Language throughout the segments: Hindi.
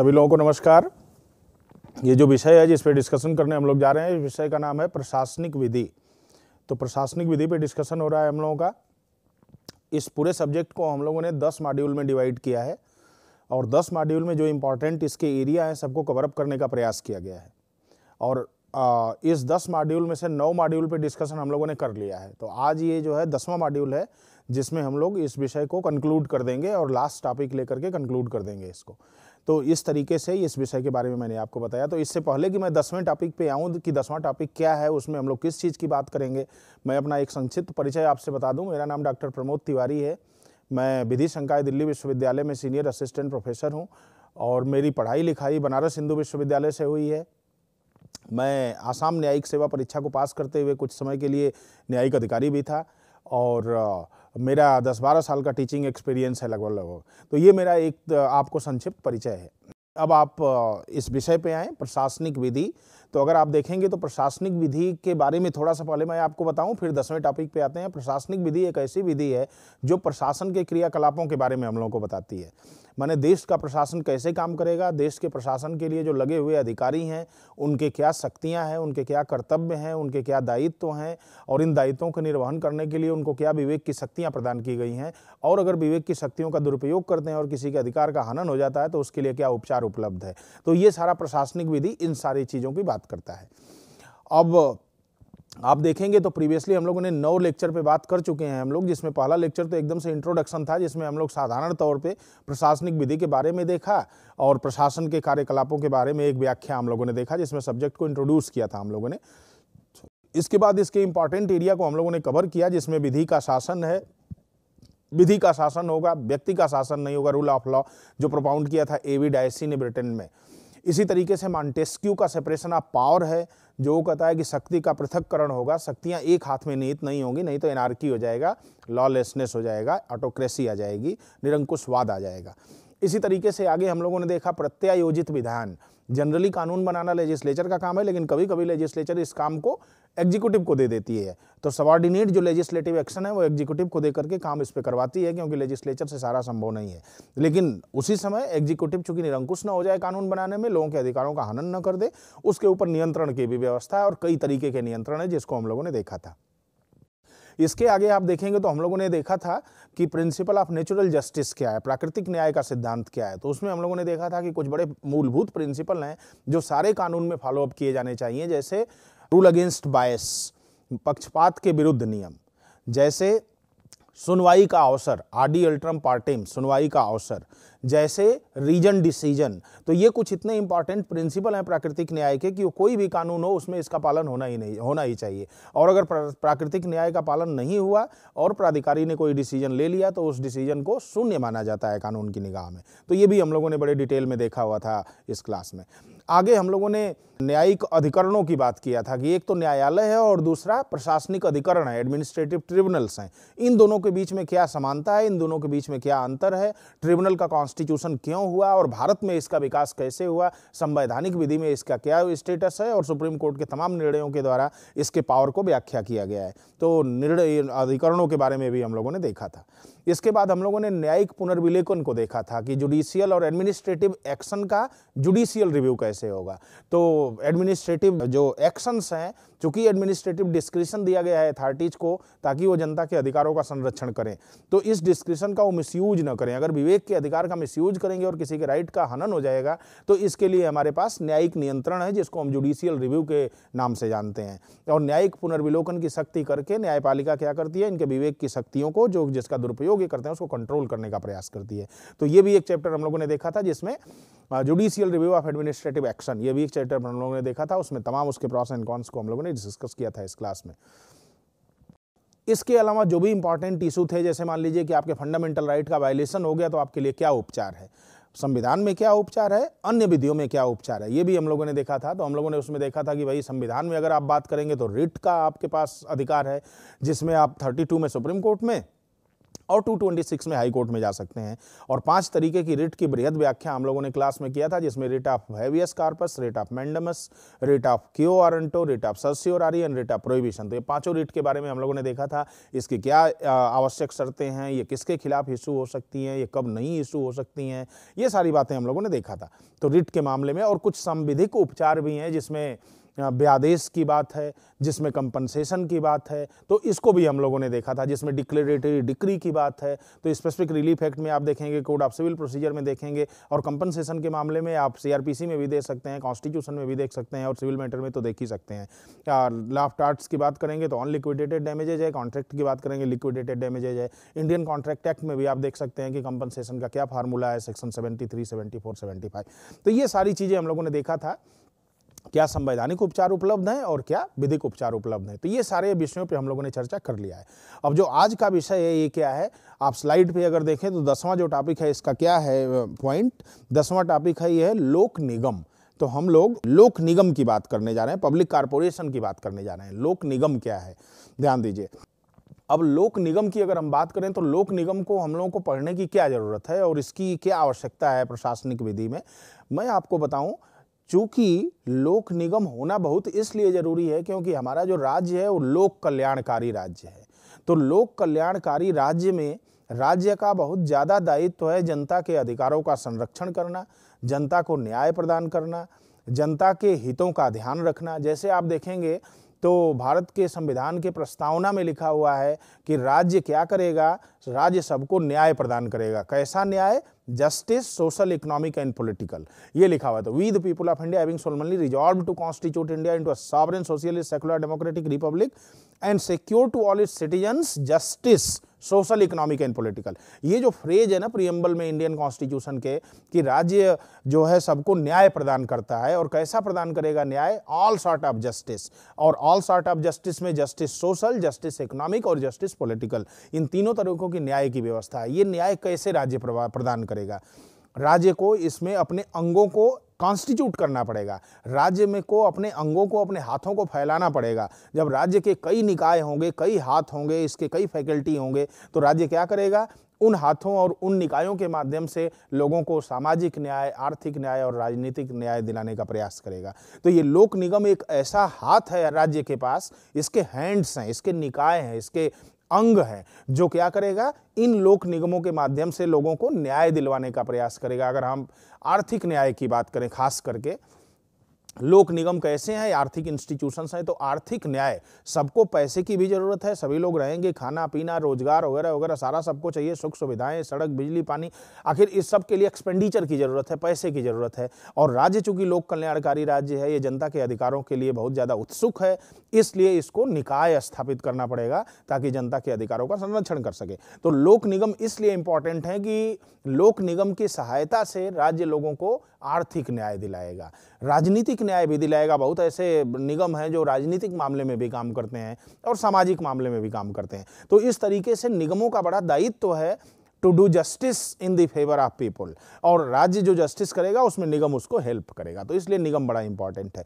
सभी लोगों को नमस्कार ये जो विषय है जिस पर डिस्कशन करने हम लोग जा रहे हैं इस विषय का नाम है प्रशासनिक विधि तो प्रशासनिक विधि पे डिस्कशन हो रहा है हम लोगों का इस पूरे सब्जेक्ट को हम लोगों ने दस मॉड्यूल में डिवाइड किया है और दस मॉड्यूल में जो इम्पोर्टेंट इसके एरिया हैं सबको कवरअप करने का प्रयास किया गया है और इस दस मॉड्यूल में से नौ मॉड्यूल पर डिस्कशन हम लोगों ने कर लिया है तो आज ये जो है दसवां मॉड्यूल है जिसमें हम लोग इस विषय को कंक्लूड कर देंगे और लास्ट टॉपिक लेकर के कंक्लूड कर देंगे इसको तो इस तरीके से इस विषय के बारे में मैंने आपको बताया तो इससे पहले कि मैं दसवें टॉपिक पे आऊँ कि दसवां टॉपिक क्या है उसमें हम लोग किस चीज़ की बात करेंगे मैं अपना एक संक्षिप्त परिचय आपसे बता दूँ मेरा नाम डॉक्टर प्रमोद तिवारी है मैं विधि संकाय दिल्ली विश्वविद्यालय में सीनियर असिस्टेंट प्रोफेसर हूँ और मेरी पढ़ाई लिखाई बनारस हिंदू विश्वविद्यालय से हुई है मैं आसाम न्यायिक सेवा परीक्षा को पास करते हुए कुछ समय के लिए न्यायिक अधिकारी भी था और मेरा दस बारह साल का टीचिंग एक्सपीरियंस है लगभग लगभग तो ये मेरा एक आपको संक्षिप्त परिचय है अब आप इस विषय पे आएँ प्रशासनिक विधि तो अगर आप देखेंगे तो प्रशासनिक विधि के बारे में थोड़ा सा पहले मैं आपको बताऊं फिर दसवें टॉपिक पे आते हैं प्रशासनिक विधि एक ऐसी विधि है जो प्रशासन के क्रियाकलापों के बारे में हम लोगों को बताती है मैंने देश का प्रशासन कैसे काम करेगा देश के प्रशासन के लिए जो लगे हुए अधिकारी हैं उनके क्या शक्तियाँ हैं उनके क्या कर्तव्य हैं उनके क्या दायित्व हैं और इन दायित्वों का निर्वहन करने के लिए उनको क्या विवेक की शक्तियाँ प्रदान की गई हैं और अगर विवेक की शक्तियों का दुरुपयोग करते हैं और किसी के अधिकार का हनन हो जाता है तो उसके लिए क्या उपचार उपलब्ध है तो ये सारा प्रशासनिक विधि इन सारी चीज़ों की बात करता है अब आप देखेंगे तो प्रीवियसली हम लोगों ने नौ लेक्चर पे बात कर चुके हैं हम लोग जिसमें पहला लेक्चर तो एकदम से इंट्रोडक्शन था जिसमें हम लोग साधारण तौर पे प्रशासनिक विधि के बारे में देखा और प्रशासन के कार्यकलापों के बारे में एक व्याख्या हम लोगों ने देखा जिसमें सब्जेक्ट को इंट्रोड्यूस किया था हम लोगों ने इसके बाद इसके इंपॉर्टेंट एरिया को हम लोगों ने कवर किया जिसमें विधि का शासन है विधि का शासन होगा व्यक्ति का शासन नहीं होगा रूल ऑफ लॉ जो प्रोपाउंड किया था ए वी डायसी ने ब्रिटेन में इसी तरीके से मॉन्टेस्क्यू का सेपरेशन ऑफ पावर है जो वो कहता है कि शक्ति का पृथककरण होगा शक्तियाँ एक हाथ में निहित नहीं होंगी नहीं तो एनार्की हो जाएगा लॉलेसनेस हो जाएगा ऑटोक्रेसी आ जाएगी निरंकुशवाद आ जाएगा इसी तरीके से आगे हम लोगों ने देखा प्रत्यायोजित विधान जनरली कानून बनाना लेजिस्लेचर का काम है लेकिन कभी कभी लेजिस्लेचर इस काम को एग्जीक्यूटिव को दे देती है तो सबॉर्डिनेट जो लेजिस्लेटिव एक्शन है वो एग्जीक्यूटिव को दे करके काम इस पर करवाती है क्योंकि लेजिस्लेचर से सारा संभव नहीं है लेकिन उसी समय एग्जीक्यूटिव चूंकि निरंकुश न हो जाए कानून बनाने में लोगों के अधिकारों का हनन न कर दे उसके ऊपर नियंत्रण की भी व्यवस्था है और कई तरीके के नियंत्रण है जिसको हम लोगों ने देखा था इसके आगे आप देखेंगे तो हम लोगों ने देखा था कि प्रिंसिपल ऑफ नेचुरल जस्टिस क्या है प्राकृतिक न्याय का सिद्धांत क्या है तो उसमें हम लोगों ने देखा था कि कुछ बड़े मूलभूत प्रिंसिपल हैं जो सारे कानून में फॉलोअप किए जाने चाहिए जैसे रूल अगेंस्ट बायस पक्षपात के विरुद्ध नियम जैसे सुनवाई का अवसर आडी अल्ट्रम पार्टिम सुनवाई का अवसर जैसे रीजन डिसीजन तो ये कुछ इतने इंपॉर्टेंट प्रिंसिपल हैं प्राकृतिक न्याय के कि कोई भी कानून हो उसमें इसका पालन होना ही नहीं होना ही चाहिए और अगर प्राकृतिक न्याय का पालन नहीं हुआ और प्राधिकारी ने कोई डिसीजन ले लिया तो उस डिसीजन को शून्य माना जाता है कानून की निगाह में तो ये भी हम लोगों ने बड़े डिटेल में देखा हुआ था इस क्लास में आगे हम लोगों ने न्यायिक अधिकरणों की बात किया था कि एक तो न्यायालय है और दूसरा प्रशासनिक अधिकरण है एडमिनिस्ट्रेटिव ट्रिब्यूनल्स हैं इन दोनों के बीच में क्या समानता है इन दोनों के बीच में क्या अंतर है ट्रिब्यूनल का कॉन्स्टिट्यूशन क्यों हुआ और भारत में इसका विकास कैसे हुआ संवैधानिक विधि में इसका क्या स्टेटस है और सुप्रीम कोर्ट के तमाम निर्णयों के द्वारा इसके पावर को व्याख्या किया गया है तो निर्णय अधिकरणों के बारे में भी हम लोगों ने देखा था इसके बाद हम लोगों ने न्यायिक पुनर्विलेखन को देखा था कि जुडिशियल और एडमिनिस्ट्रेटिव एक्शन का जुडिशियल रिव्यू कैसे होगा तो एडमिनिस्ट्रेटिव जो एक्शंस हैं चूंकि एडमिनिस्ट्रेटिव डिस्क्रिशन दिया गया है अथॉरिटीज को ताकि वो जनता के अधिकारों का संरक्षण करें तो इस डिस्क्रिप्शन का वो मिसयूज न करें अगर विवेक के अधिकार का मिसयूज करेंगे और किसी के राइट का हनन हो जाएगा तो इसके लिए हमारे पास न्यायिक नियंत्रण है जिसको हम जुडिशियल रिव्यू के नाम से जानते हैं और न्यायिक पुनर्विलोकन की शक्ति करके न्यायपालिका क्या करती है इनके विवेक की शक्तियों को जो जिसका दुरुपयोग ये करते हैं उसको कंट्रोल करने का प्रयास करती है तो ये भी एक चैप्टर हम लोगों ने देखा था जिसमें judicial review of administrative action ये भी एक चैप्टर हम लोगों ने देखा था उसमें तमाम उसके प्रॉस एंड कॉन्स को हम लोगों ने हमने डिस्कस किया था इस क्लास में इसके अलावा जो भी इंपॉर्टेंट इशू थे जैसे मान लीजिए कि आपके फंडामेंटल राइट का वायलेशन हो गया तो आपके लिए क्या उपचार है संविधान में क्या उपचार है अन्य विधियों में क्या उपचार है ये भी हम लोगों ने देखा था तो हम लोगों ने उसमें देखा था कि भाई संविधान में अगर आप बात करेंगे तो रिट का आपके पास अधिकार है जिसमें आप 32 में सुप्रीम कोर्ट में और 226 में हाई कोर्ट में जा सकते हैं और पांच तरीके की रिट की बृहद व्याख्या हम लोगों ने क्लास में किया था जिसमें writ of habeas corpus writ of mandamus writ of quo warranto writ of certiorari and writ of prohibition तो ये पांचों रिट के बारे में हम लोगों ने देखा था इसकी क्या आवश्यक शर्तें हैं ये किसके खिलाफ इशू हो सकती हैं ये कब नहीं इशू हो सकती हैं ये सारी बातें हम लोगों ने देखा था तो रिट के मामले में और कुछ संविधिक उपचार भी हैं जिसमें ब्यादेश की बात है जिसमें कंपनसेशन की बात है तो इसको भी हम लोगों ने देखा था जिसमें डिक्लेरेटरी डिक्री की बात है तो स्पेसिफिक रिलीफ एक्ट में आप देखेंगे कोड ऑफ सिविल प्रोसीजर में देखेंगे और कंपनसेशन के मामले में आप सीआरपीसी में भी देख सकते हैं कॉन्स्टिट्यूशन में भी देख सकते हैं और सिविल मैटर में तो देख ही सकते हैं और लाफ्ट आर्ट्स की बात करेंगे तो ऑन लिक्विडेटेड डैमेजेज है कॉन्ट्रैक्ट की बात करेंगे लिक्विडेटेड डैमेजेज है इंडियन कॉन्ट्रैक्ट एक्ट में भी आप देख सकते हैं कि कंपनसेशन का क्या फार्मूला है सेक्शन सेवेंटी थ्री सेवेंटी तो ये सारी चीज़ें हम लोगों ने देखा था क्या संवैधानिक उपचार उपलब्ध हैं और क्या विधिक उपचार उपलब्ध हैं तो ये सारे विषयों पे हम लोगों ने चर्चा कर लिया है अब जो आज का विषय है ये क्या है आप स्लाइड पे अगर देखें तो दसवां जो टॉपिक है इसका क्या है पॉइंट दसवां टॉपिक है ये है लोक निगम तो हम लोग लोक निगम की बात करने जा रहे हैं पब्लिक कारपोरेशन की बात करने जा रहे हैं लोक निगम क्या है ध्यान दीजिए अब लोक निगम की अगर हम बात करें तो लोक निगम को हम लोगों को पढ़ने की क्या ज़रूरत है और इसकी क्या आवश्यकता है प्रशासनिक विधि में मैं आपको बताऊं चूंकि लोक निगम होना बहुत इसलिए ज़रूरी है क्योंकि हमारा जो राज्य है वो लोक कल्याणकारी राज्य है तो लोक कल्याणकारी राज्य में राज्य का बहुत ज़्यादा दायित्व है जनता के अधिकारों का संरक्षण करना जनता को न्याय प्रदान करना जनता के हितों का ध्यान रखना जैसे आप देखेंगे तो भारत के संविधान के प्रस्तावना में लिखा हुआ है कि राज्य क्या करेगा राज्य सबको न्याय प्रदान करेगा कैसा न्याय justice social economic and political ये लिखा हुआ था we the people of India having solemnly resolved to constitute India into a sovereign socialist secular democratic republic and secure to all its citizens justice social economic and political ये जो फ्रेज है ना प्रियम्बल में इंडियन कॉन्स्टिट्यूशन के कि राज्य जो है सबको न्याय प्रदान करता है और कैसा प्रदान करेगा न्याय ऑल सॉर्ट ऑफ जस्टिस और ऑल सॉर्ट ऑफ जस्टिस में जस्टिस सोशल जस्टिस इकोनॉमिक और जस्टिस पॉलिटिकल इन तीनों तरीकों की न्याय की व्यवस्था है ये न्याय कैसे राज्य प्रदान करेगा राज्य को इसमें अपने अंगों को कॉन्स्टिट्यूट करना पड़ेगा राज्य में को अपने अंगों को अपने हाथों को फैलाना पड़ेगा जब राज्य के कई निकाय होंगे कई हाथ होंगे इसके कई फैकल्टी होंगे तो राज्य क्या करेगा उन हाथों और उन निकायों के माध्यम से लोगों को सामाजिक न्याय आर्थिक न्याय और राजनीतिक न्याय दिलाने का प्रयास करेगा तो ये लोक निगम एक ऐसा हाथ है राज्य के पास इसके हैंड्स हैं इसके निकाय हैं इसके अंग है जो क्या करेगा इन लोक निगमों के माध्यम से लोगों को न्याय दिलवाने का प्रयास करेगा अगर हम आर्थिक न्याय की बात करें खास करके लोक निगम कैसे हैं आर्थिक इंस्टीट्यूशंस हैं तो आर्थिक न्याय सबको पैसे की भी ज़रूरत है सभी लोग रहेंगे खाना पीना रोजगार वगैरह वगैरह सारा सबको चाहिए सुख सुविधाएं सड़क बिजली पानी आखिर इस सब के लिए एक्सपेंडिचर की ज़रूरत है पैसे की ज़रूरत है और राज्य चूंकि लोक कल्याणकारी राज्य है ये जनता के अधिकारों के लिए बहुत ज़्यादा उत्सुक है इसलिए इसको निकाय स्थापित करना पड़ेगा ताकि जनता के अधिकारों का संरक्षण कर सके तो लोक निगम इसलिए इम्पॉर्टेंट है कि लोक निगम की सहायता से राज्य लोगों को आर्थिक न्याय दिलाएगा राजनीतिक न्याय भी दिलाएगा बहुत ऐसे निगम हैं जो राजनीतिक मामले में भी काम करते हैं और सामाजिक मामले में भी काम करते हैं तो इस तरीके से निगमों का बड़ा दायित्व तो है to do justice in the favour of people और राज्य जो जस्टिस करेगा उसमें निगम उसको हेल्प करेगा तो इसलिए निगम बड़ा इंपॉर्टेंट है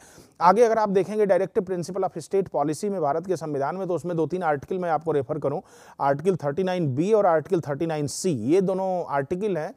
आगे अगर आप देखेंगे directive principle of state policy में भारत के संविधान में तो उसमें दो तीन आर्टिकल मैं आपको रेफर करूं आर्टिकल 39 बी और आर्टिकल 39 सी ये दोनों आर्टिकल हैं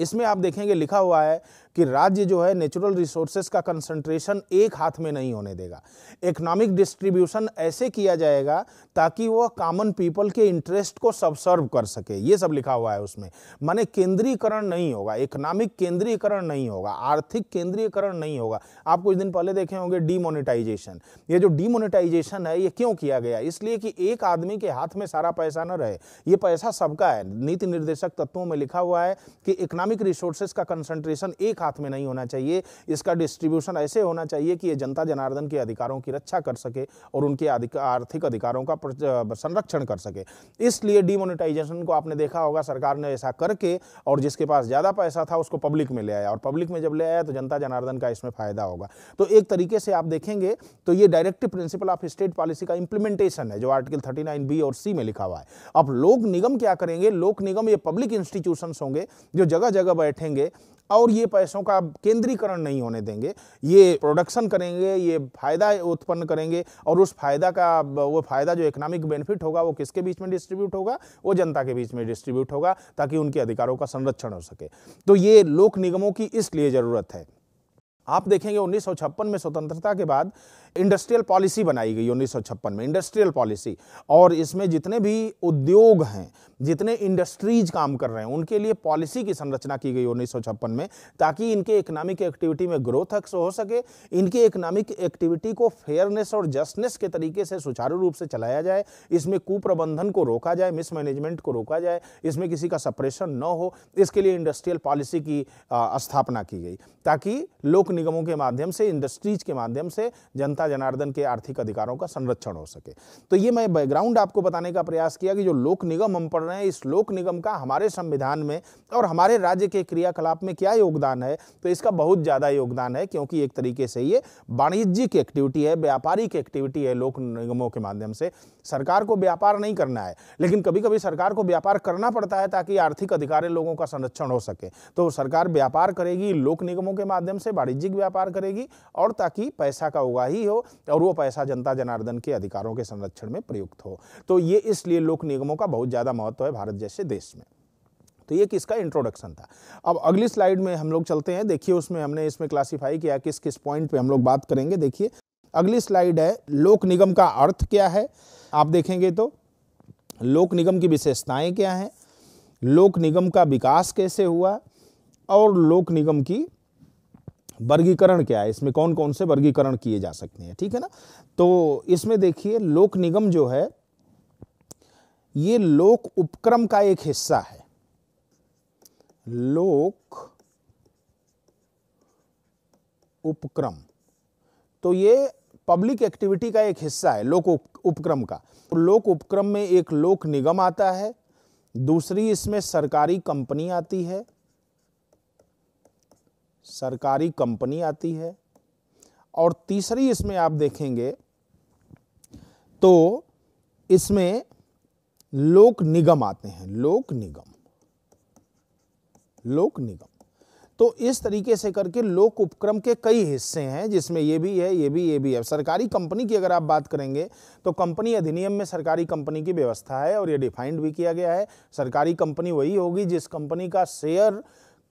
इसमें आप देखेंगे लिखा हुआ है कि राज्य जो है नेचुरल रिसोर्सेज का कंसंट्रेशन एक हाथ में नहीं होने देगा इकोनॉमिक डिस्ट्रीब्यूशन ऐसे किया जाएगा ताकि वह कॉमन पीपल के इंटरेस्ट को सबसर्व कर सके ये सब लिखा हुआ है उसमें माने केंद्रीकरण नहीं होगा इकोनॉमिक केंद्रीकरण नहीं होगा आर्थिक केंद्रीकरण नहीं होगा आप कुछ दिन पहले देखे होंगे डीमोनिटाइजेशन ये जो डीमोनिटाइजेशन है ये क्यों किया गया इसलिए कि एक आदमी के हाथ में सारा पैसा न रहे ये पैसा सबका है नीति निर्देशक तत्वों में लिखा हुआ है कि इकोनॉमिक रिसोर्सेज का कंसंट्रेशन एक हाथ हाथ में नहीं होना चाहिए इसका डिस्ट्रीब्यूशन ऐसे होना चाहिए कि ये जनता जनार्दन के अधिकारों की रक्षा कर सके और उनके आर्थिक अधिकारों का संरक्षण कर सके इसलिए डिमोनिटाइजेशन को आपने देखा होगा सरकार ने ऐसा करके और जिसके पास ज़्यादा पैसा था उसको पब्लिक में ले आया और पब्लिक में जब ले आया तो जनता जनार्दन का इसमें फायदा होगा तो एक तरीके से आप देखेंगे तो ये directive principle of state policy का इंप्लीमेंटेशन है जो आर्टिकल थर्टी नाइन बी और सी में लिखा हुआ है अब लोक निगम क्या करेंगे लोक निगम ये पब्लिक इंस्टीट्यूशन होंगे जो जगह जगह बैठेंगे और ये पैसों का केंद्रीकरण नहीं होने देंगे ये प्रोडक्शन करेंगे ये फ़ायदा उत्पन्न करेंगे और उस फायदा का वो फ़ायदा जो इकोनॉमिक बेनिफिट होगा वो किसके बीच में डिस्ट्रीब्यूट होगा वो जनता के बीच में डिस्ट्रीब्यूट होगा ताकि उनके अधिकारों का संरक्षण हो सके तो ये लोक निगमों की इसलिए ज़रूरत है आप देखेंगे उन्नीस में स्वतंत्रता के बाद इंडस्ट्रियल पॉलिसी बनाई गई उन्नीस में इंडस्ट्रियल पॉलिसी और इसमें जितने भी उद्योग हैं जितने इंडस्ट्रीज काम कर रहे हैं उनके लिए पॉलिसी की संरचना की गई उन्नीस में ताकि इनके इकोनॉमिक एक्टिविटी में ग्रोथ हो सके इनकी इकोनॉमिक एक्टिविटी को फेयरनेस और जस्टनेस के तरीके से सुचारू रूप से चलाया जाए इसमें कुप्रबंधन को रोका जाए मिसमैनेजमेंट को रोका जाए इसमें किसी का सपरेशन न हो इसके लिए इंडस्ट्रियल पॉलिसी की स्थापना की गई ताकि लोक निगमों के माध्यम से इंडस्ट्रीज के माध्यम से जनता जनार्दन के आर्थिक अधिकारों का संरक्षण हो सके तो ये मैं बैकग्राउंड आपको बताने का प्रयास किया कि जो लोक निगम हम पढ़ रहे हैं इस लोक निगम का हमारे संविधान में और हमारे राज्य के क्रियाकलाप में क्या योगदान है तो इसका बहुत ज़्यादा योगदान है क्योंकि एक तरीके से ये वाणिज्यिक एक्टिविटी है व्यापारिक एक्टिविटी है लोक निगमों के माध्यम से सरकार को व्यापार नहीं करना है लेकिन कभी कभी सरकार को व्यापार करना पड़ता है ताकि आर्थिक अधिकारें लोगों का संरक्षण हो सके तो सरकार व्यापार करेगी लोक निगमों के माध्यम से वाणिज्य सामाजिक व्यापार करेगी और ताकि पैसा का उगाही हो और वो पैसा जनता जनार्दन के अधिकारों के संरक्षण में प्रयुक्त हो तो ये इसलिए लोक निगमों का बहुत ज़्यादा महत्व है भारत जैसे देश में तो ये किसका इंट्रोडक्शन था अब अगली स्लाइड में हम लोग चलते हैं देखिए उसमें हमने इसमें क्लासीफाई किया किस किस पॉइंट पे हम लोग बात करेंगे देखिए अगली स्लाइड है लोक निगम का अर्थ क्या है आप देखेंगे तो लोक निगम की विशेषताएं क्या हैं लोक निगम का विकास कैसे हुआ और लोक निगम की वर्गीकरण क्या है इसमें कौन कौन से वर्गीकरण किए जा सकते हैं ठीक है ना तो इसमें देखिए लोक निगम जो है ये लोक उपक्रम का एक हिस्सा है लोक उपक्रम तो ये पब्लिक एक्टिविटी का एक हिस्सा है लोक उपक्रम का लोक उपक्रम में एक लोक निगम आता है दूसरी इसमें सरकारी कंपनी आती है सरकारी कंपनी आती है और तीसरी इसमें आप देखेंगे तो इसमें लोक निगम आते हैं लोक निगम लोक निगम तो इस तरीके से करके लोक उपक्रम के कई हिस्से हैं जिसमें ये भी है ये भी ये भी है सरकारी कंपनी की अगर आप बात करेंगे तो कंपनी अधिनियम में सरकारी कंपनी की व्यवस्था है और ये डिफाइंड भी किया गया है सरकारी कंपनी वही होगी जिस कंपनी का शेयर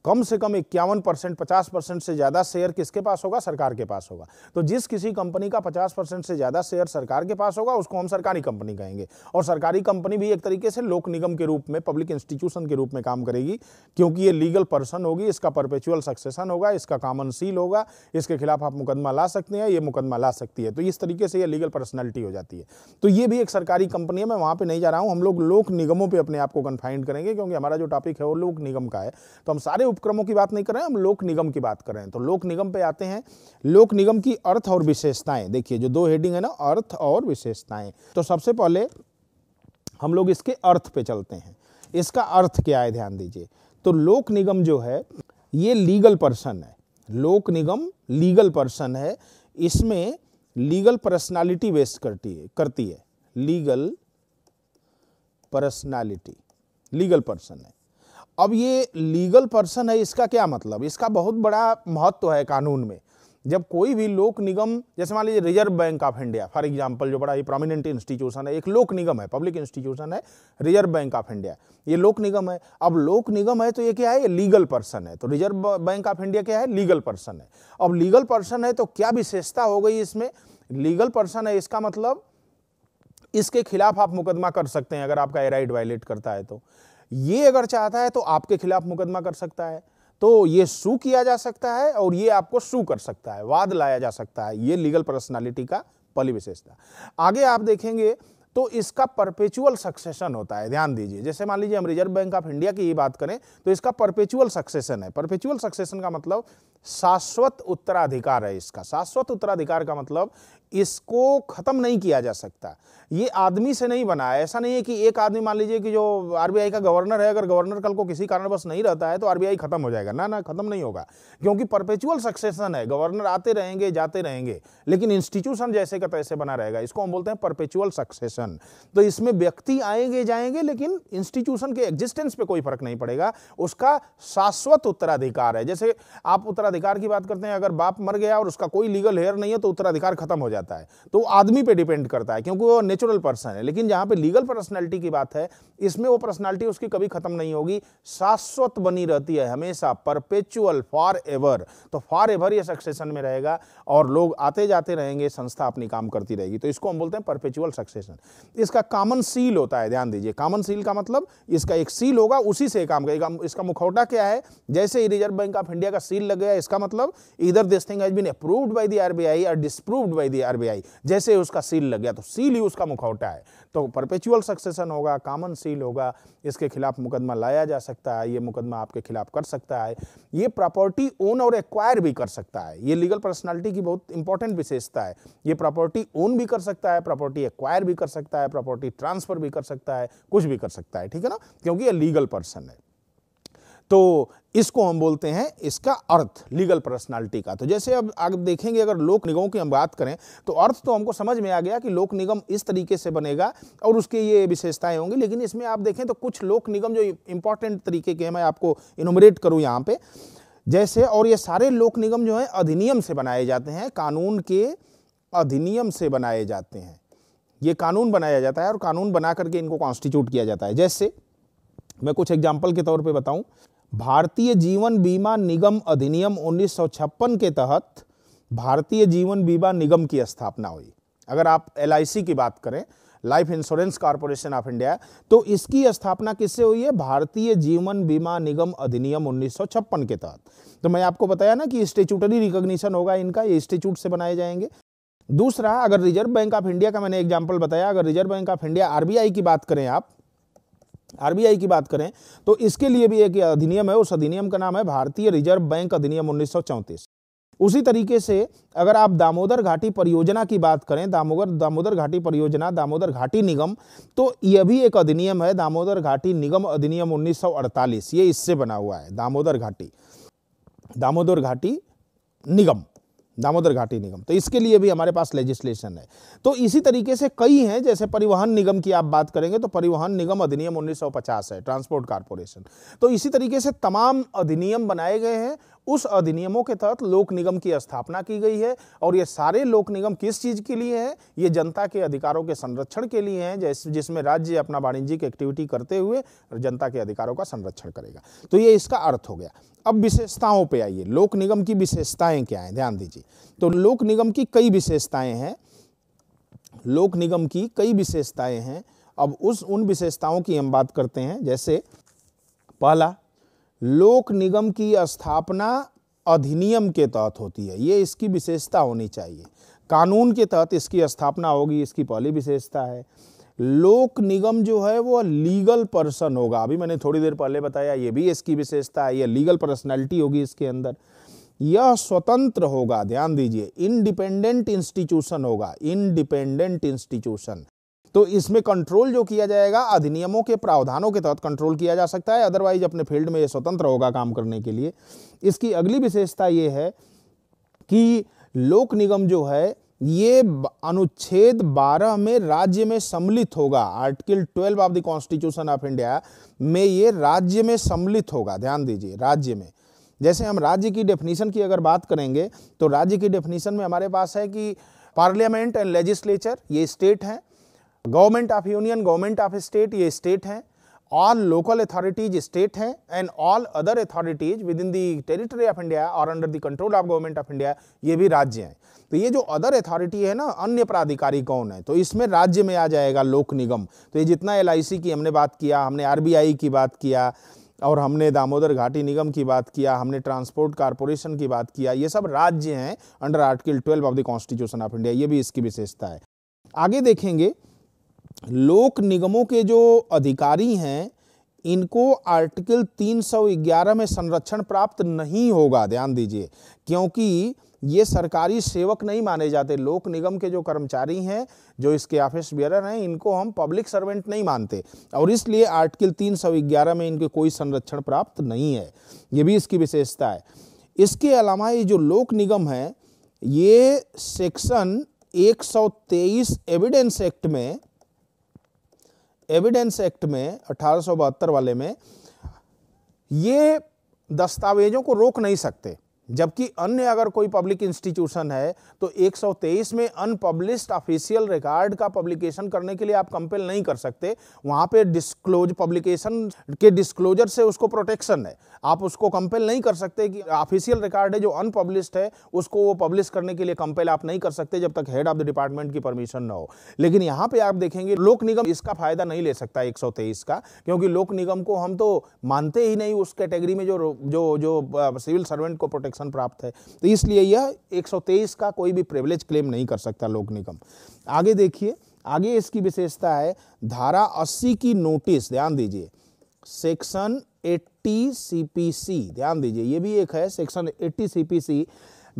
कम से कम इक्यावन परसेंट पचास परसेंट से ज़्यादा शेयर किसके पास होगा सरकार के पास होगा तो जिस किसी कंपनी का पचास परसेंट से ज़्यादा शेयर सरकार के पास होगा उसको हम सरकारी कंपनी कहेंगे और सरकारी कंपनी भी एक तरीके से लोक निगम के रूप में पब्लिक इंस्टीट्यूशन के रूप में काम करेगी क्योंकि ये लीगल पर्सन होगी इसका परपेचुअल सक्सेशन होगा इसका कॉमन सील होगा इसके खिलाफ आप मुकदमा ला सकते हैं ये मुकदमा ला सकती है तो इस तरीके से ये लीगल पर्सनैलिटी हो जाती है तो ये भी एक सरकारी कंपनी है मैं वहाँ पर नहीं जा रहा हूँ हम लोग लोक निगमों पर अपने आप को कन्फाइंड करेंगे क्योंकि हमारा जो टॉपिक है वो लोक निगम का है तो हम सारे उपक्रमों की बात नहीं कर रहे हैं हम लोक निगम की बात कर रहे हैं तो लोक निगम पे आते हैं लोक निगम की अर्थ और विशेषताएं देखिए जो दो हेडिंग है ना अर्थ और विशेषताएं तो सबसे पहले हम लोग इसके अर्थ पे चलते हैं इसका अर्थ क्या है ध्यान दीजिए तो लोक निगम जो है ये लीगल पर्सन है लोक निगम लीगल पर्सन है इसमें लीगल पर्सनालिटी बेस करती है करती है लीगल पर्सनालिटी लीगल पर्सन है अब ये लीगल पर्सन है इसका क्या मतलब इसका बहुत बड़ा महत्व है कानून में जब कोई भी लोक निगम जैसे मान लीजिए Reserve Bank of India for example जो बड़ा ही प्रोमिनेंट इंस्टीट्यूशन है एक लोक निगम है पब्लिक इंस्टीट्यूशन है रिजर्व बैंक ऑफ इंडिया ये लोक निगम है अब लोक निगम है तो ये क्या है ये लीगल पर्सन है तो रिजर्व बैंक ऑफ इंडिया क्या है लीगल पर्सन है अब लीगल पर्सन है तो क्या विशेषता हो गई इसमें लीगल पर्सन है इसका मतलब इसके खिलाफ आप मुकदमा कर सकते हैं अगर आपका एराइट वायलेट करता है तो ये अगर चाहता है तो आपके खिलाफ मुकदमा कर सकता है तो ये सू किया जा सकता है और ये आपको सू कर सकता है वाद लाया जा सकता है ये लीगल पर्सनालिटी का पहली विशेषता आगे आप देखेंगे तो इसका परपेचुअल सक्सेशन होता है ध्यान दीजिए जैसे मान लीजिए हम रिजर्व बैंक ऑफ इंडिया की ही बात करें तो इसका परपेचुअल सक्सेशन है परपेचुअल सक्सेशन का मतलब शाश्वत उत्तराधिकार है इसका शाश्वत उत्तराधिकार का मतलब इसको ख़त्म नहीं किया जा सकता ये आदमी से नहीं बना है ऐसा नहीं है कि एक आदमी मान लीजिए कि जो आरबीआई का गवर्नर है अगर गवर्नर कल को किसी कारणवश नहीं रहता है तो आरबीआई ख़त्म हो जाएगा ना ना ख़त्म नहीं होगा क्योंकि परपेचुअल सक्सेशन है गवर्नर आते रहेंगे जाते रहेंगे लेकिन इंस्टीट्यूशन जैसे का तैसे बना रहेगा इसको हम बोलते हैं परपेचुअल सक्सेशन तो इसमें व्यक्ति आएंगे जाएंगे लेकिन इंस्टीट्यूशन के एग्जिस्टेंस पर कोई फर्क नहीं पड़ेगा उसका शाश्वत उत्तराधिकार है जैसे आप उत्तराधिकार की बात करते हैं अगर बाप मर गया और उसका कोई लीगल हेयर नहीं है तो उत्तराधिकार खत्म हो जाए जाता है तो आदमी पे डिपेंड करता है क्योंकि वो नेचुरल पर्सन है लेकिन जहां पे लीगल पर्सनैलिटी की बात है इसमें वो पर्सनैलिटी उसकी कभी खत्म नहीं होगी शाश्वत बनी रहती है हमेशा परपेचुअल फॉर एवर तो फॉर एवर ये सक्सेशन में रहेगा और लोग आते जाते रहेंगे संस्था अपनी काम करती रहेगी तो इसको हम बोलते हैं परपेचुअल सक्सेशन इसका कॉमन सील होता है ध्यान दीजिए कॉमन सील का मतलब इसका एक सील होगा उसी से काम करेगा इसका मुखौटा क्या है जैसे ही रिजर्व बैंक ऑफ इंडिया का सील लग गया इसका मतलब इधर this thing has been approved by the RBI और डिसप्रूव्ड बाय द आरबीआई जैसे उसका सील लग गया तो सील ही उसका मुखौटा है तो परपेचुअल सक्सेशन होगा कॉमन सील होगा इसके खिलाफ मुकदमा लाया जा सकता है ये मुकदमा आपके खिलाफ कर सकता है ये प्रॉपर्टी ओन और एक्वायर भी कर सकता है ये लीगल पर्सनैलिटी की बहुत इंपॉर्टेंट विशेषता है ये प्रॉपर्टी ओन भी कर सकता है प्रॉपर्टी एक्वायर भी कर सकता है प्रॉपर्टी ट्रांसफर भी कर सकता है कुछ भी कर सकता है ठीक है ना क्योंकि ये लीगल पर्सन है तो इसको हम बोलते हैं इसका अर्थ लीगल पर्सनालिटी का तो जैसे अब आगे देखेंगे अगर लोक निगमों की हम बात करें तो अर्थ तो हमको समझ में आ गया कि लोक निगम इस तरीके से बनेगा और उसके ये विशेषताएं होंगी लेकिन इसमें आप देखें तो कुछ लोक निगम जो इंपॉर्टेंट तरीके के हैं मैं आपको इनोमरेट करूँ यहाँ पे जैसे और ये सारे लोक निगम जो हैं अधिनियम से बनाए जाते हैं कानून के अधिनियम से बनाए जाते हैं ये कानून बनाया जाता है और कानून बना करके इनको कॉन्स्टिट्यूट किया जाता है जैसे मैं कुछ एग्जाम्पल के तौर पर बताऊँ भारतीय जीवन बीमा निगम अधिनियम 1956 के तहत भारतीय जीवन बीमा निगम की स्थापना हुई अगर आप एल की बात करें life insurance corporation of India तो इसकी स्थापना किससे हुई है भारतीय जीवन बीमा निगम अधिनियम 1956 के तहत तो मैं आपको बताया ना कि स्टेचूटरी रिकॉग्निशन होगा इनका ये इंस्टीट्यूट से बनाए जाएंगे दूसरा अगर रिजर्व बैंक ऑफ इंडिया का मैंने एग्जाम्पल बताया अगर Reserve Bank of India RBI की बात करें आप आरबीआई की बात करें तो इसके लिए भी एक अधिनियम है उस अधिनियम का नाम है भारतीय रिजर्व बैंक अधिनियम उन्नीस उसी तरीके से अगर आप दामोदर घाटी परियोजना की बात करें दामोदर दामोदर घाटी परियोजना दामोदर घाटी निगम तो यह भी एक अधिनियम है दामोदर घाटी निगम अधिनियम 1948 ये इससे बना हुआ है दामोदर घाटी दामोदर घाटी निगम दामोदर घाटी निगम तो इसके लिए भी हमारे पास लेजिस्लेशन है तो इसी तरीके से कई हैं जैसे परिवहन निगम की आप बात करेंगे तो परिवहन निगम अधिनियम 1950 है ट्रांसपोर्ट कारपोरेशन तो इसी तरीके से तमाम अधिनियम बनाए गए हैं उस अधिनियमों के तहत लोक निगम की स्थापना की गई है और ये सारे लोक निगम किस चीज़ के लिए हैं ये जनता के अधिकारों के संरक्षण के लिए हैं जैसे जिसमें राज्य अपना वाणिज्यिक एक्टिविटी करते हुए जनता के अधिकारों का संरक्षण करेगा तो ये इसका अर्थ हो गया अब विशेषताओं पे आइए लोक निगम की विशेषताएं क्या हैं ध्यान दीजिए तो लोक निगम की कई विशेषताएं हैं लोक निगम की कई विशेषताएं हैं अब उस उन विशेषताओं की हम बात करते हैं जैसे पहला लोक निगम की स्थापना अधिनियम के तहत होती है ये इसकी विशेषता होनी चाहिए कानून के तहत इसकी स्थापना होगी इसकी पहली विशेषता है लोक निगम जो है वो लीगल पर्सन होगा अभी मैंने थोड़ी देर पहले बताया ये भी इसकी विशेषता है यह लीगल पर्सनैलिटी होगी इसके अंदर यह स्वतंत्र होगा ध्यान दीजिए इंडिपेंडेंट इंस्टीट्यूशन होगा इंडिपेंडेंट इंस्टीट्यूशन तो इसमें कंट्रोल जो किया जाएगा अधिनियमों के प्रावधानों के तहत कंट्रोल किया जा सकता है अदरवाइज अपने फील्ड में ये स्वतंत्र होगा काम करने के लिए इसकी अगली विशेषता ये है कि लोक निगम जो है ये अनुच्छेद 12 में राज्य में सम्मिलित होगा article 12 of the constitution of India में ये राज्य में सम्मिलित होगा ध्यान दीजिए राज्य में जैसे हम राज्य की डेफिनेशन की अगर बात करेंगे तो राज्य की डेफिनेशन में हमारे पास है कि पार्लियामेंट एंड लेजिस्लेचर ये स्टेट हैं government of union government of state ये स्टेट हैं local authorities state state and all other authorities within the territory of India और under the control of government of India ये भी राज्य हैं तो ये जो अदर अथॉरिटी है ना अन्य प्राधिकारी कौन है तो इसमें राज्य में आ जाएगा लोक निगम तो ये जितना एल की हमने बात किया हमने आर की बात किया और हमने दामोदर घाटी निगम की बात किया हमने ट्रांसपोर्ट कारपोरेशन की बात किया ये सब राज्य हैं under article twelve of the constitution of India ये भी इसकी विशेषता है आगे देखेंगे लोक निगमों के जो अधिकारी हैं इनको आर्टिकल 311 में संरक्षण प्राप्त नहीं होगा ध्यान दीजिए क्योंकि ये सरकारी सेवक नहीं माने जाते लोक निगम के जो कर्मचारी हैं जो इसके ऑफिस बियरर हैं इनको हम पब्लिक सर्वेंट नहीं मानते और इसलिए आर्टिकल 311 में इनके कोई संरक्षण प्राप्त नहीं है ये भी इसकी विशेषता है इसके अलावा ये जो लोक निगम है ये सेक्शन 123 एविडेंस एक्ट में एविडेंस एक्ट में अठारह वाले में ये दस्तावेजों को रोक नहीं सकते जबकि अन्य अगर कोई पब्लिक इंस्टीट्यूशन है तो 123 में अनपब्लिश्ड ऑफिशियल रिकॉर्ड का पब्लिकेशन करने के लिए आप कंपेल नहीं कर सकते वहां पे डिस्क्लोज पब्लिकेशन के डिस्क्लोजर से उसको प्रोटेक्शन है आप उसको कंपेल नहीं कर सकते कि ऑफिशियल रिकॉर्ड है जो अनपब्लिश्ड है उसको वो पब्लिश करने के लिए कंपेल आप नहीं कर सकते जब तक हेड ऑफ द डिपार्टमेंट की परमिशन ना हो लेकिन यहाँ पे आप देखेंगे लोक निगम इसका फायदा नहीं ले सकता एक का क्योंकि लोक निगम को हम तो मानते ही नहीं उस कैटेगरी में जो जो जो सिविल सर्वेंट को प्रोटेक्शन पेंशन प्राप्त है तो इसलिए यह 123 का कोई भी प्रिवलेज क्लेम नहीं कर सकता लोक निगम आगे देखिए आगे इसकी विशेषता है धारा 80 की नोटिस ध्यान दीजिए सेक्शन 80 सीपीसी ध्यान दीजिए ये भी एक है सेक्शन 80 सीपीसी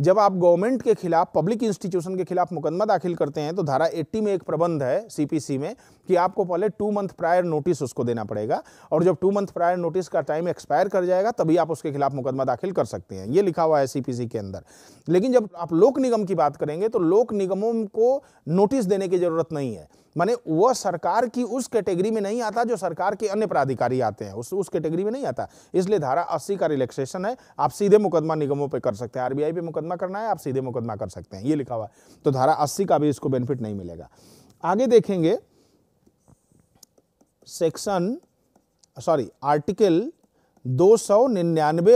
जब आप गवर्नमेंट के खिलाफ पब्लिक इंस्टीट्यूशन के खिलाफ मुकदमा दाखिल करते हैं तो धारा 80 में एक प्रबंध है सीपीसी में कि आपको पहले टू मंथ प्रायर नोटिस उसको देना पड़ेगा और जब टू मंथ प्रायर नोटिस का टाइम एक्सपायर कर जाएगा तभी आप उसके खिलाफ मुकदमा दाखिल कर सकते हैं ये लिखा हुआ है सी के अंदर लेकिन जब आप लोक निगम की बात करेंगे तो लोक निगमों को नोटिस देने की जरूरत नहीं है माने वह सरकार की उस कैटेगरी में नहीं आता जो सरकार के अन्य प्राधिकारी आते हैं उस उस कैटेगरी में नहीं आता इसलिए धारा 80 का रिलैक्सेशन है आप सीधे मुकदमा निगमों पे कर सकते हैं आरबीआई पे मुकदमा करना है आप सीधे मुकदमा कर सकते हैं ये लिखा हुआ है तो धारा अस्सी का भी इसको बेनिफिट नहीं मिलेगा आगे देखेंगे सेक्शन सॉरी आर्टिकल दो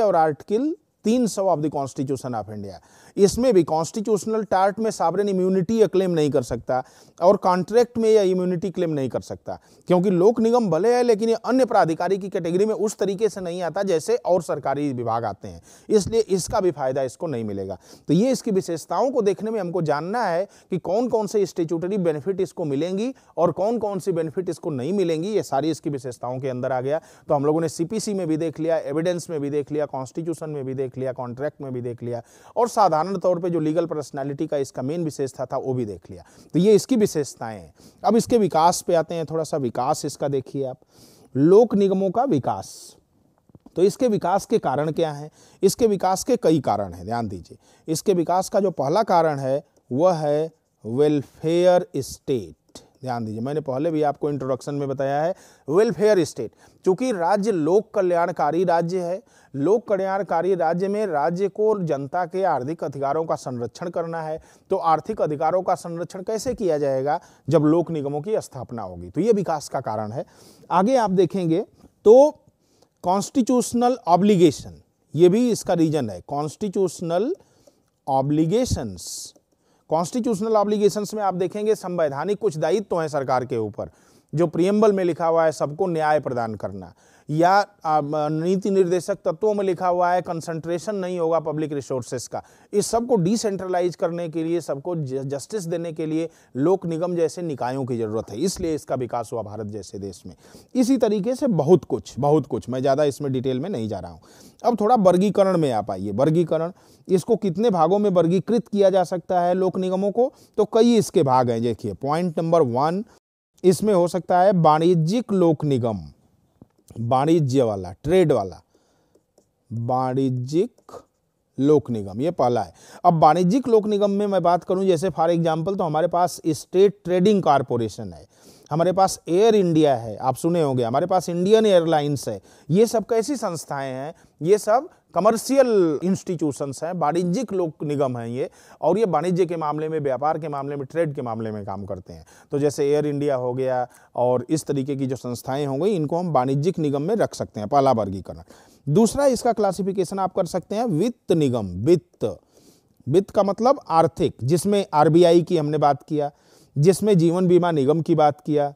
और आर्टिकल तीन of the constitution of India इसमें भी कॉन्स्टिट्यूशनल टार्ट में साबरन इम्यूनिटी या क्लेम नहीं कर सकता और कॉन्ट्रैक्ट में यह इम्यूनिटी क्लेम नहीं कर सकता क्योंकि लोक निगम भले है लेकिन ये अन्य प्राधिकारी की कैटेगरी में उस तरीके से नहीं आता जैसे और सरकारी विभाग आते हैं इसलिए इसका भी फायदा इसको नहीं मिलेगा तो ये इसकी विशेषताओं को देखने में हमको जानना है कि कौन कौन से स्टेचुटरी बेनिफिट इसको मिलेंगी और कौन कौन सी बेनिफिट इसको नहीं मिलेंगी ये सारी इसकी विशेषताओं के अंदर आ गया तो हम लोगों ने सीपीसी में भी देख लिया एविडेंस में भी देख लिया कॉन्स्टिट्यूशन में भी देख लिया कॉन्ट्रैक्ट में भी देख लिया और साधारण साधारण तौर पे जो लीगल पर्सनालिटी का इसका मेन विशेषता था वो भी देख लिया तो ये इसकी विशेषताएं हैं अब इसके विकास पे आते हैं थोड़ा सा विकास इसका देखिए आप लोक निगमों का विकास तो इसके विकास के कारण क्या हैं इसके विकास के कई कारण हैं ध्यान दीजिए इसके विकास का जो पहला कारण है वह है वेलफेयर स्टेट ध्यान दीजिए मैंने पहले भी आपको इंट्रोडक्शन में बताया है वेलफेयर स्टेट चूंकि राज्य लोक कल्याणकारी राज्य है लोक कल्याणकारी राज्य में राज्य को जनता के आर्थिक अधिकारों का संरक्षण करना है तो आर्थिक अधिकारों का संरक्षण कैसे किया जाएगा जब लोक निगमों की स्थापना होगी तो ये विकास का कारण है आगे आप देखेंगे तो कॉन्स्टिट्यूशनल ऑब्लिगेशन ये भी इसका रीजन है कॉन्स्टिट्यूशनल ऑब्लिगेशंस कॉन्स्टिट्यूशनल ऑब्लिगेशंस में आप देखेंगे संवैधानिक कुछ दायित्व हैं सरकार के ऊपर जो प्रियम्बल में लिखा हुआ है सबको न्याय प्रदान करना या नीति निर्देशक तत्वों में लिखा हुआ है कंसंट्रेशन नहीं होगा पब्लिक रिसोर्सेज का इस सबको डिसेंट्रलाइज करने के लिए सबको जस्टिस देने के लिए लोक निगम जैसे निकायों की ज़रूरत है इसलिए इसका विकास हुआ भारत जैसे देश में इसी तरीके से बहुत कुछ बहुत कुछ मैं ज़्यादा इसमें डिटेल में नहीं जा रहा हूँ अब थोड़ा वर्गीकरण में आप पाइए वर्गीकरण इसको कितने भागों में वर्गीकृत किया जा सकता है लोक निगमों को तो कई इसके भाग हैं देखिए पॉइंट नंबर वन इसमें हो सकता है वाणिज्यिक लोक निगम वाणिज्य वाला ट्रेड वाला वाणिज्यिक लोक निगम ये पहला है अब वाणिज्यिक लोक निगम में मैं बात करूं जैसे फॉर एग्जांपल तो हमारे पास स्टेट ट्रेडिंग कारपोरेशन है हमारे पास एयर इंडिया है आप सुने होंगे हमारे पास इंडियन एयरलाइंस है ये सब कैसी संस्थाएं हैं ये सब कमर्शियल इंस्टीट्यूशंस हैं वाणिज्यिक लोक निगम हैं ये और ये वाणिज्य के मामले में व्यापार के मामले में ट्रेड के मामले में काम करते हैं तो जैसे एयर इंडिया हो गया और इस तरीके की जो संस्थाएं हो गई इनको हम वाणिज्यिक निगम में रख सकते हैं पहला वर्गीकरण दूसरा इसका क्लासिफिकेशन आप कर सकते हैं वित्त निगम वित्त वित्त का मतलब आर्थिक जिसमें आर की हमने बात किया जिसमें जीवन बीमा निगम की बात किया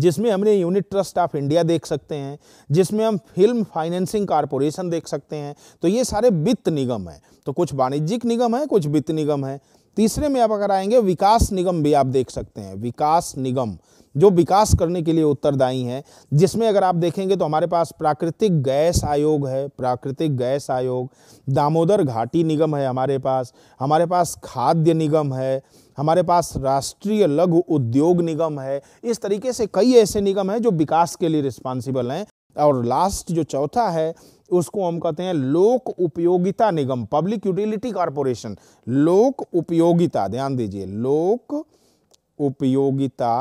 जिसमें हमने यूनिट ट्रस्ट ऑफ इंडिया देख सकते हैं जिसमें हम फिल्म फाइनेंसिंग कॉरपोरेशन देख सकते हैं तो ये सारे वित्त निगम हैं तो कुछ वाणिज्यिक निगम है कुछ वित्त निगम है तीसरे में आप अगर आएंगे विकास निगम भी आप देख सकते हैं विकास निगम जो विकास करने के लिए उत्तरदायी हैं जिसमें अगर आप देखेंगे तो हमारे पास प्राकृतिक गैस आयोग है प्राकृतिक गैस आयोग दामोदर घाटी निगम है हमारे पास हमारे पास खाद्य निगम है हमारे पास राष्ट्रीय लघु उद्योग निगम है इस तरीके से कई ऐसे निगम हैं जो विकास के लिए रिस्पॉन्सिबल हैं और लास्ट जो चौथा है उसको हम कहते हैं लोक उपयोगिता निगम पब्लिक यूटिलिटी कॉरपोरेशन लोक उपयोगिता ध्यान दीजिए लोक उपयोगिता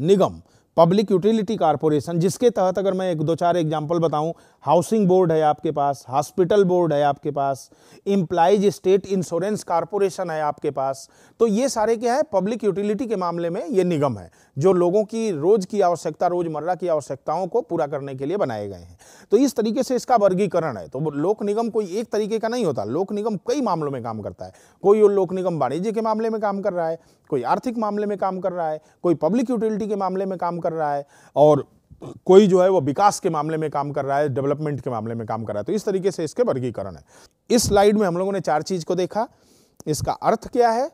निगम पब्लिक यूटिलिटी कॉरपोरेशन जिसके तहत अगर मैं एक दो चार एग्जाम्पल बताऊं हाउसिंग बोर्ड है आपके पास हॉस्पिटल बोर्ड है आपके पास इम्प्लाइज स्टेट इंश्योरेंस कॉरपोरेशन है आपके पास तो ये सारे क्या है पब्लिक यूटिलिटी के मामले में ये निगम है जो लोगों की रोज़ की आवश्यकता रोज़मर्रा की आवश्यकताओं को पूरा करने के लिए बनाए गए हैं तो इस तरीके से इसका वर्गीकरण है तो लोक निगम कोई एक तरीके का नहीं होता लोक निगम कई मामलों में काम करता है कोई लोक निगम वाणिज्य के मामले में काम कर रहा है कोई आर्थिक मामले में काम कर रहा है कोई पब्लिक यूटिलिटी के मामले में काम कर रहा है और कोई जो है वो विकास के मामले में काम कर रहा है डेवलपमेंट के मामले में काम कर रहा है तो इस तरीके से इसके वर्गीकरण है इस स्लाइड में हम लोगों ने चार चीज़ को देखा इसका अर्थ क्या है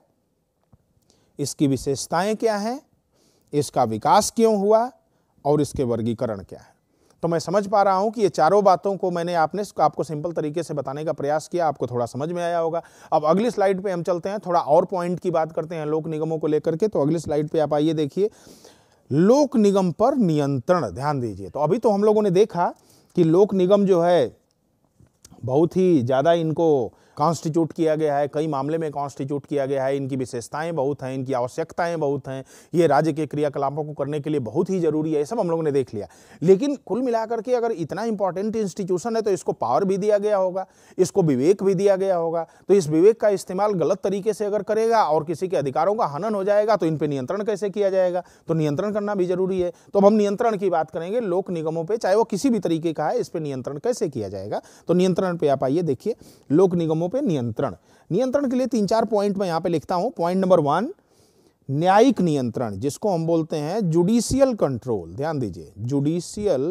इसकी विशेषताएं क्या हैं इसका विकास क्यों हुआ और इसके वर्गीकरण क्या है तो मैं समझ पा रहा हूं कि ये चारों बातों को मैंने आपने आपको सिंपल तरीके से बताने का प्रयास किया आपको थोड़ा समझ में आया होगा अब अगली स्लाइड पे हम चलते हैं थोड़ा और पॉइंट की बात करते हैं लोक निगमों को लेकर के तो अगली स्लाइड पे आप आइए देखिए लोक निगम पर नियंत्रण ध्यान दीजिए तो अभी तो हम लोगों ने देखा कि लोक निगम जो है बहुत ही ज़्यादा इनको कॉन्स्टिट्यूट किया गया है कई मामले में कॉन्स्टिट्यूट किया गया है इनकी विशेषताएं बहुत हैं इनकी आवश्यकताएं बहुत हैं ये राज्य के क्रियाकलापों को करने के लिए बहुत ही जरूरी है ये सब हम लोगों ने देख लिया लेकिन कुल मिलाकर के अगर इतना इंपॉर्टेंट इंस्टीट्यूशन है तो इसको पावर भी दिया गया होगा इसको विवेक भी दिया गया होगा तो इस विवेक का इस्तेमाल गलत तरीके से अगर करेगा और किसी के अधिकारों का हनन हो जाएगा तो इन पर नियंत्रण कैसे किया जाएगा तो नियंत्रण करना भी जरूरी है तो अब हम नियंत्रण की बात करेंगे लोक निगमों पर चाहे वो किसी भी तरीके का है इस पर नियंत्रण कैसे किया जाएगा तो नियंत्रण पर आप आइए देखिए लोक निगमों पे नियंत्रण नियंत्रण के लिए तीन चार पॉइंट मैं यहाँ पे लिखता हूँ पॉइंट नंबर वन न्यायिक नियंत्रण जिसको हम बोलते हैं जुडिशियल कंट्रोल ध्यान दीजिए जुडिशियल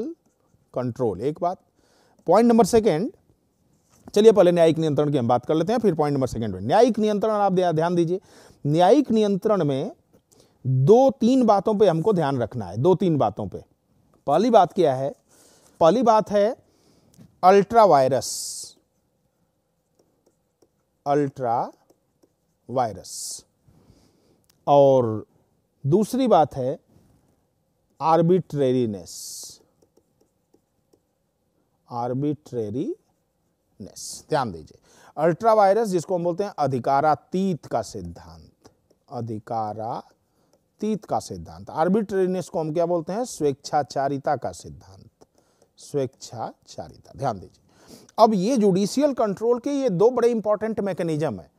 कंट्रोल एक बात पॉइंट नंबर सेकेंड चलिए पहले न्यायिक नियंत्रण की हम बात कर लेते हैं फिर पॉइंट नंबर सेकेंड में न्यायिक नियंत्रण आप ध्यान दीजिए न्यायिक नियंत्रण में दो तीन बातों पे हमको ध्यान रखना है दो तीन बातों पे पहली बात क्या है पहली बात है अल्ट्रा वायरस अल्ट्रा वायरस और दूसरी बात है आर्बिट्रेरीनेस आर्बिट्रेरीनेस ध्यान दीजिए अल्ट्रा वायरस जिसको हम बोलते हैं अधिकारातीत का सिद्धांत अधिकारातीत का सिद्धांत आर्बिट्रेरीनेस को हम क्या बोलते हैं स्वेच्छाचारिता का सिद्धांत स्वेच्छाचारिता ध्यान दीजिए अब ये जुडिशियल कंट्रोल के ये दो बड़े इंपॉर्टेंट मैकेनिज्म है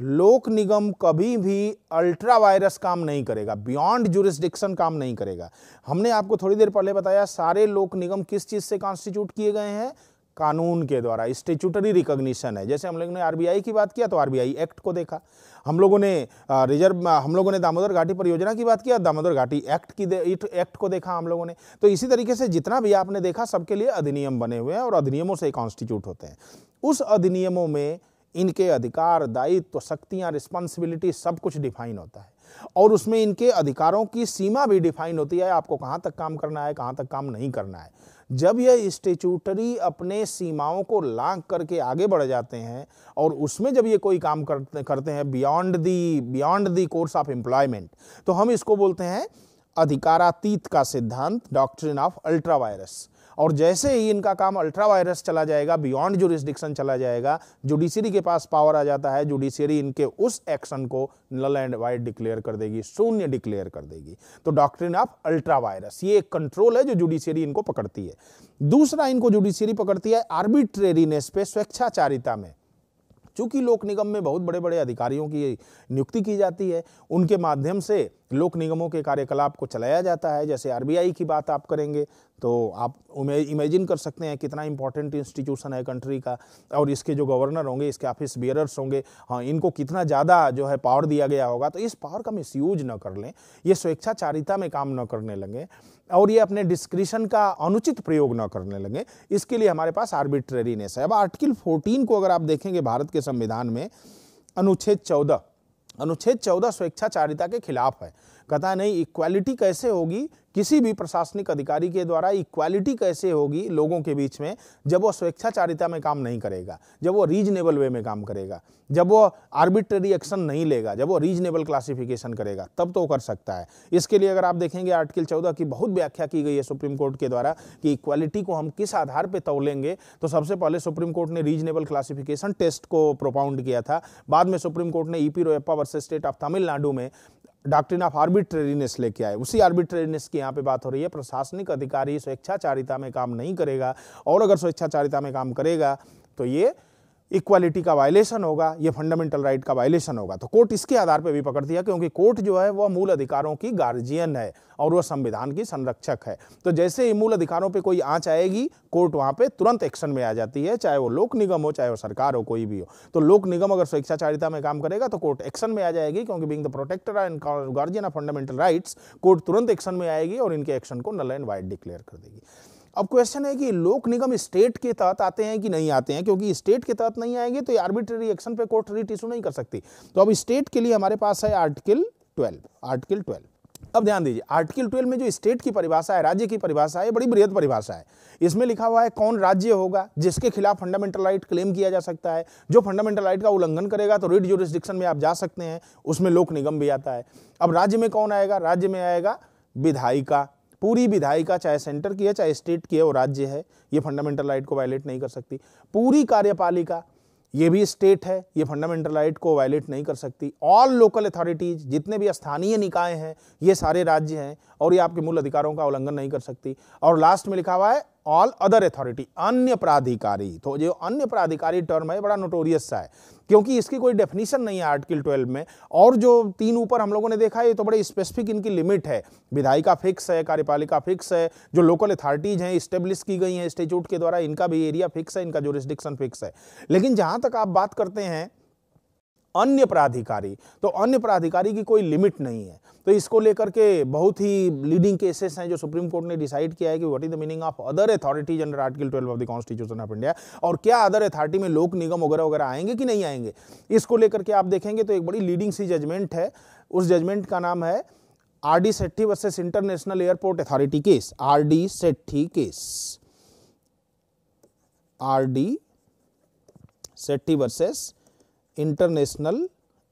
लोक निगम कभी भी अल्ट्रा वायरस काम नहीं करेगा बियॉन्ड जुरिस्डिक्शन काम नहीं करेगा हमने आपको थोड़ी देर पहले बताया सारे लोक निगम किस चीज़ से कॉन्स्टिट्यूट किए गए हैं कानून के द्वारा स्टेचुटरी रिकॉग्निशन है जैसे हम लोग ने आरबीआई की बात किया तो आरबीआई एक्ट को देखा हम लोगों ने रिजर्व हम लोगों ने दामोदर घाटी परियोजना की बात किया दामोदर घाटी एक्ट की एक्ट को देखा हम लोगों ने तो इसी तरीके से जितना भी आपने देखा सबके लिए अधिनियम बने हुए हैं और अधिनियमों से कॉन्स्टिट्यूट होते हैं उस अधिनियमों में इनके अधिकार दायित्व शक्तियाँ रिस्पॉन्सिबिलिटी सब कुछ डिफाइन होता है और उसमें इनके अधिकारों की सीमा भी डिफाइन होती है आपको कहाँ तक काम करना है कहाँ तक काम नहीं करना है जब यह स्टेचूटरी अपने सीमाओं को लांग करके आगे बढ़ जाते हैं और उसमें जब ये कोई काम करते करते हैं beyond the beyond the course of employment तो हम इसको बोलते हैं अधिकारातीत का सिद्धांत डॉक्ट्रिन ऑफ अल्ट्रा वायरस और जैसे ही इनका काम अल्ट्रा वायरस चला जाएगा बियॉन्ड जुडिसडिक्शन चला जाएगा जुडिशियरी के पास पावर आ जाता है जुडिशियरी इनके उस एक्शन को नल एंड वाइट डिक्लेयर कर देगी शून्य डिक्लेयर कर देगी तो डॉक्ट्रिन ऑफ अल्ट्रा वायरस ये एक कंट्रोल है जो जुडिशियरी इनको पकड़ती है दूसरा इनको जुडिशियरी पकड़ती है आर्बिट्रेरीनेस पे स्वेच्छाचारिता में चूंकि लोक निगम में बहुत बड़े बड़े अधिकारियों की नियुक्ति की जाती है उनके माध्यम से लोक निगमों के कार्यकलाप को चलाया जाता है जैसे आरबीआई की बात आप करेंगे तो आप इमेजिन कर सकते हैं कितना इंपॉर्टेंट इंस्टीट्यूशन है कंट्री का और इसके जो गवर्नर होंगे इसके ऑफिस बियरर्स होंगे हाँ इनको कितना ज़्यादा जो है पावर दिया गया होगा तो इस पावर का मिस यूज न कर लें ये स्वेच्छाचारिता में काम न करने लगे और ये अपने डिस्क्रिशन का अनुचित प्रयोग न करने लगे इसके लिए हमारे पास आर्बिट्रेरीनेस है अब आर्टिकल फोर्टीन को अगर आप देखेंगे भारत के संविधान में अनुच्छेद चौदह अनुच्छेद चौदह स्वेच्छाचारिता के खिलाफ है कहता नहीं इक्वालिटी कैसे होगी किसी भी प्रशासनिक अधिकारी के द्वारा इक्वालिटी कैसे होगी लोगों के बीच में जब वो स्वेच्छाचारिता में काम नहीं करेगा जब वो रीजनेबल वे में काम करेगा जब वो आर्बिट्रेरी एक्शन नहीं लेगा जब वो रीजनेबल क्लासिफिकेशन करेगा तब तो कर सकता है इसके लिए अगर आप देखेंगे आर्टिकल चौदह की बहुत व्याख्या की गई है सुप्रीम कोर्ट के द्वारा कि इक्वालिटी को हम किस आधार पर तोलेंगे तो सबसे पहले सुप्रीम कोर्ट ने रीजनेबल क्लासिफिकेशन टेस्ट को प्रोपाउंड किया था बाद में सुप्रीम कोर्ट ने E P Royappa versus state of Tamil Nadu में डॉक्ट्रिन ऑफ आर्बिट्रेरीनेस लेके आए उसी आर्बिट्रेरीनेस की यहाँ पे बात हो रही है प्रशासनिक अधिकारी स्वेच्छाचारिता में काम नहीं करेगा और अगर स्वेच्छाचारिता में काम करेगा तो ये इक्वालिटी का वायलेशन होगा ये फंडामेंटल राइट का वायलेशन होगा तो कोर्ट इसके आधार पर भी पकड़ दिया क्योंकि कोर्ट जो है वह मूल अधिकारों की गार्जियन है और वह संविधान की संरक्षक है तो जैसे ही मूल अधिकारों पर कोई आँच आएगी कोर्ट वहाँ पर तुरंत एक्शन में आ जाती है चाहे वो लोक निगम हो चाहे वो सरकार हो कोई भी हो तो लोक निगम अगर स्वेच्छाचारिता में काम करेगा तो कोर्ट एक्शन में आ जाएगी क्योंकि being the protector and guardian of fundamental rights court तुरंत एक्शन में आएगी और इनके एक्शन को नल एंड वाइट डिक्लेयर कर देगी अब क्वेश्चन है कि लोक निगम स्टेट के तहत आते हैं कि नहीं आते हैं क्योंकि स्टेट के तहत नहीं आएंगे तो आर्बिट्री एक्शन पे कोर्ट रिट इशू नहीं कर सकती तो अब स्टेट के लिए हमारे पास है आर्टिकल ट्वेल्व आर्टिकल ट्वेल्व अब ध्यान दीजिए आर्टिकल ट्वेल्व में जो स्टेट की परिभाषा है राज्य की परिभाषा है बड़ी बृहद परिभाषा है इसमें लिखा हुआ है कौन राज्य होगा जिसके खिलाफ फंडामेंटल राइट क्लेम किया जा सकता है जो फंडामेंटल राइट का उल्लंघन करेगा तो रिट जोरिस्डिक्शन में आप जा सकते हैं उसमें लोक निगम भी आता है अब राज्य में कौन आएगा राज्य में आएगा विधायिका पूरी विधायिका चाहे सेंटर की है चाहे स्टेट की है वो राज्य है ये फंडामेंटल राइट को वायलेट नहीं कर सकती पूरी कार्यपालिका ये भी स्टेट है ये फंडामेंटल राइट को वायलेट नहीं कर सकती ऑल लोकल अथॉरिटीज जितने भी स्थानीय निकाय हैं ये सारे राज्य हैं और ये आपके मूल अधिकारों का उल्लंघन नहीं कर सकती और लास्ट में लिखा हुआ है ऑल अदर अथॉरिटी अन्य प्राधिकारी तो जो अन्य प्राधिकारी टर्म है बड़ा नोटोरियस सा है क्योंकि इसकी कोई डेफिनेशन नहीं है आर्टिकल ट्वेल्व में और जो तीन ऊपर हम लोगों ने देखा ये तो बड़े स्पेसिफिक इनकी लिमिट है विधायिका फिक्स है कार्यपालिका फिक्स है जो लोकल अथॉरिटीज़ हैं स्टेब्लिश की गई हैं इंस्टीट्यूट के द्वारा इनका भी एरिया फिक्स है इनका जो रिस्ट्रिक्शन फिक्स है लेकिन जहाँ तक आप बात करते हैं अन्य प्राधिकारी तो अन्य प्राधिकारी की कोई लिमिट नहीं है तो इसको लेकर के बहुत ही लीडिंग केसेस हैं जो सुप्रीम कोर्ट ने डिसाइड किया है कि what is the meaning of other authorities under article 12 of the constitution of India और क्या अदर अथॉरिटी में लोक निगम वगैरह वगैरह आएंगे कि नहीं आएंगे इसको लेकर के आप देखेंगे तो एक बड़ी लीडिंग सी जजमेंट है उस जजमेंट का नाम है R D Shetty versus international airport authority case R D Shetty case R D Shetty versus international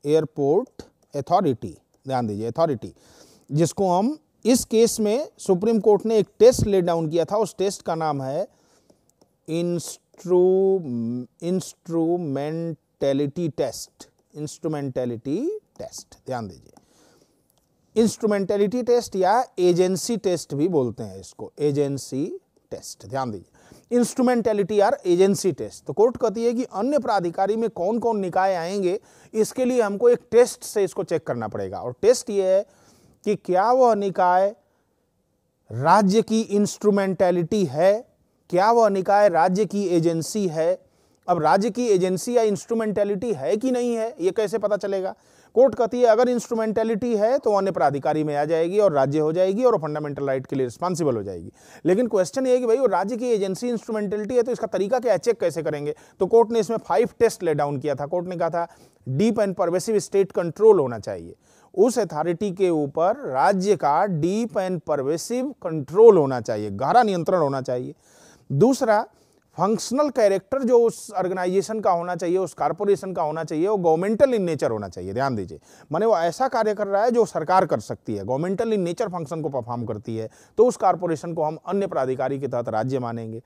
airport authority ध्यान दीजिए अथॉरिटी जिसको हम इस केस में सुप्रीम कोर्ट ने एक टेस्ट ले डाउन किया था उस टेस्ट का नाम है instru instrumentality test instrumentality test ध्यान दीजिए इंस्ट्रूमेंटेलिटी टेस्ट या एजेंसी टेस्ट भी बोलते हैं इसको एजेंसी टेस्ट ध्यान दीजिए इंस्ट्रूमेंटेलिटी आर एजेंसी टेस्ट तो कोर्ट कहती है कि अन्य प्राधिकारी में कौन कौन निकाय आएंगे इसके लिए हमको एक टेस्ट से इसको चेक करना पड़ेगा और टेस्ट ये है कि क्या वह निकाय राज्य की इंस्ट्रूमेंटेलिटी है क्या वह निकाय राज्य की एजेंसी है अब राज्य की एजेंसी या इंस्ट्रूमेंटेलिटी है कि नहीं है ये कैसे पता चलेगा कोर्ट कहती है अगर इंस्ट्रूमेंटेलिटी है तो अन्य प्राधिकारी में आ जाएगी और राज्य हो जाएगी और फंडामेंटल राइट के लिए रिस्पॉन्सिबल हो जाएगी लेकिन क्वेश्चन ये है कि भाई वो राज्य की एजेंसी इंस्ट्रूमेंटेलिटी है तो इसका तरीका क्या चेक कैसे करेंगे तो कोर्ट ने इसमें फाइव टेस्ट ले डाउन किया था कोर्ट ने कहा था deep and pervasive state control होना चाहिए उस अथॉरिटी के ऊपर राज्य का डीप एंड परवेसिव कंट्रोल होना चाहिए गहरा नियंत्रण होना चाहिए दूसरा फंक्शनल कैरेक्टर जो उस ऑर्गेनाइजेशन का होना चाहिए उस कारपोरेशन का होना चाहिए वो गवर्नमेंटल इन नेचर होना चाहिए ध्यान दीजिए माने वो ऐसा कार्य कर रहा है जो सरकार कर सकती है गवर्नमेंटल इन नेचर फंक्शन को परफॉर्म करती है तो उस कारपोरेशन को हम अन्य प्राधिकारी के तहत राज्य मानेंगे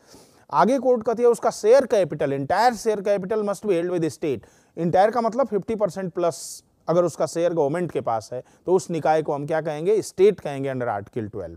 आगे कोर्ट कहती है उसका share capital entire share capital must be held with state entire का मतलब फिफ्टी परसेंट प्लस अगर उसका शेयर गवर्नमेंट के पास है तो उस निकाय को हम क्या कहेंगे स्टेट कहेंगे अंडर आर्टिकल ट्वेल्व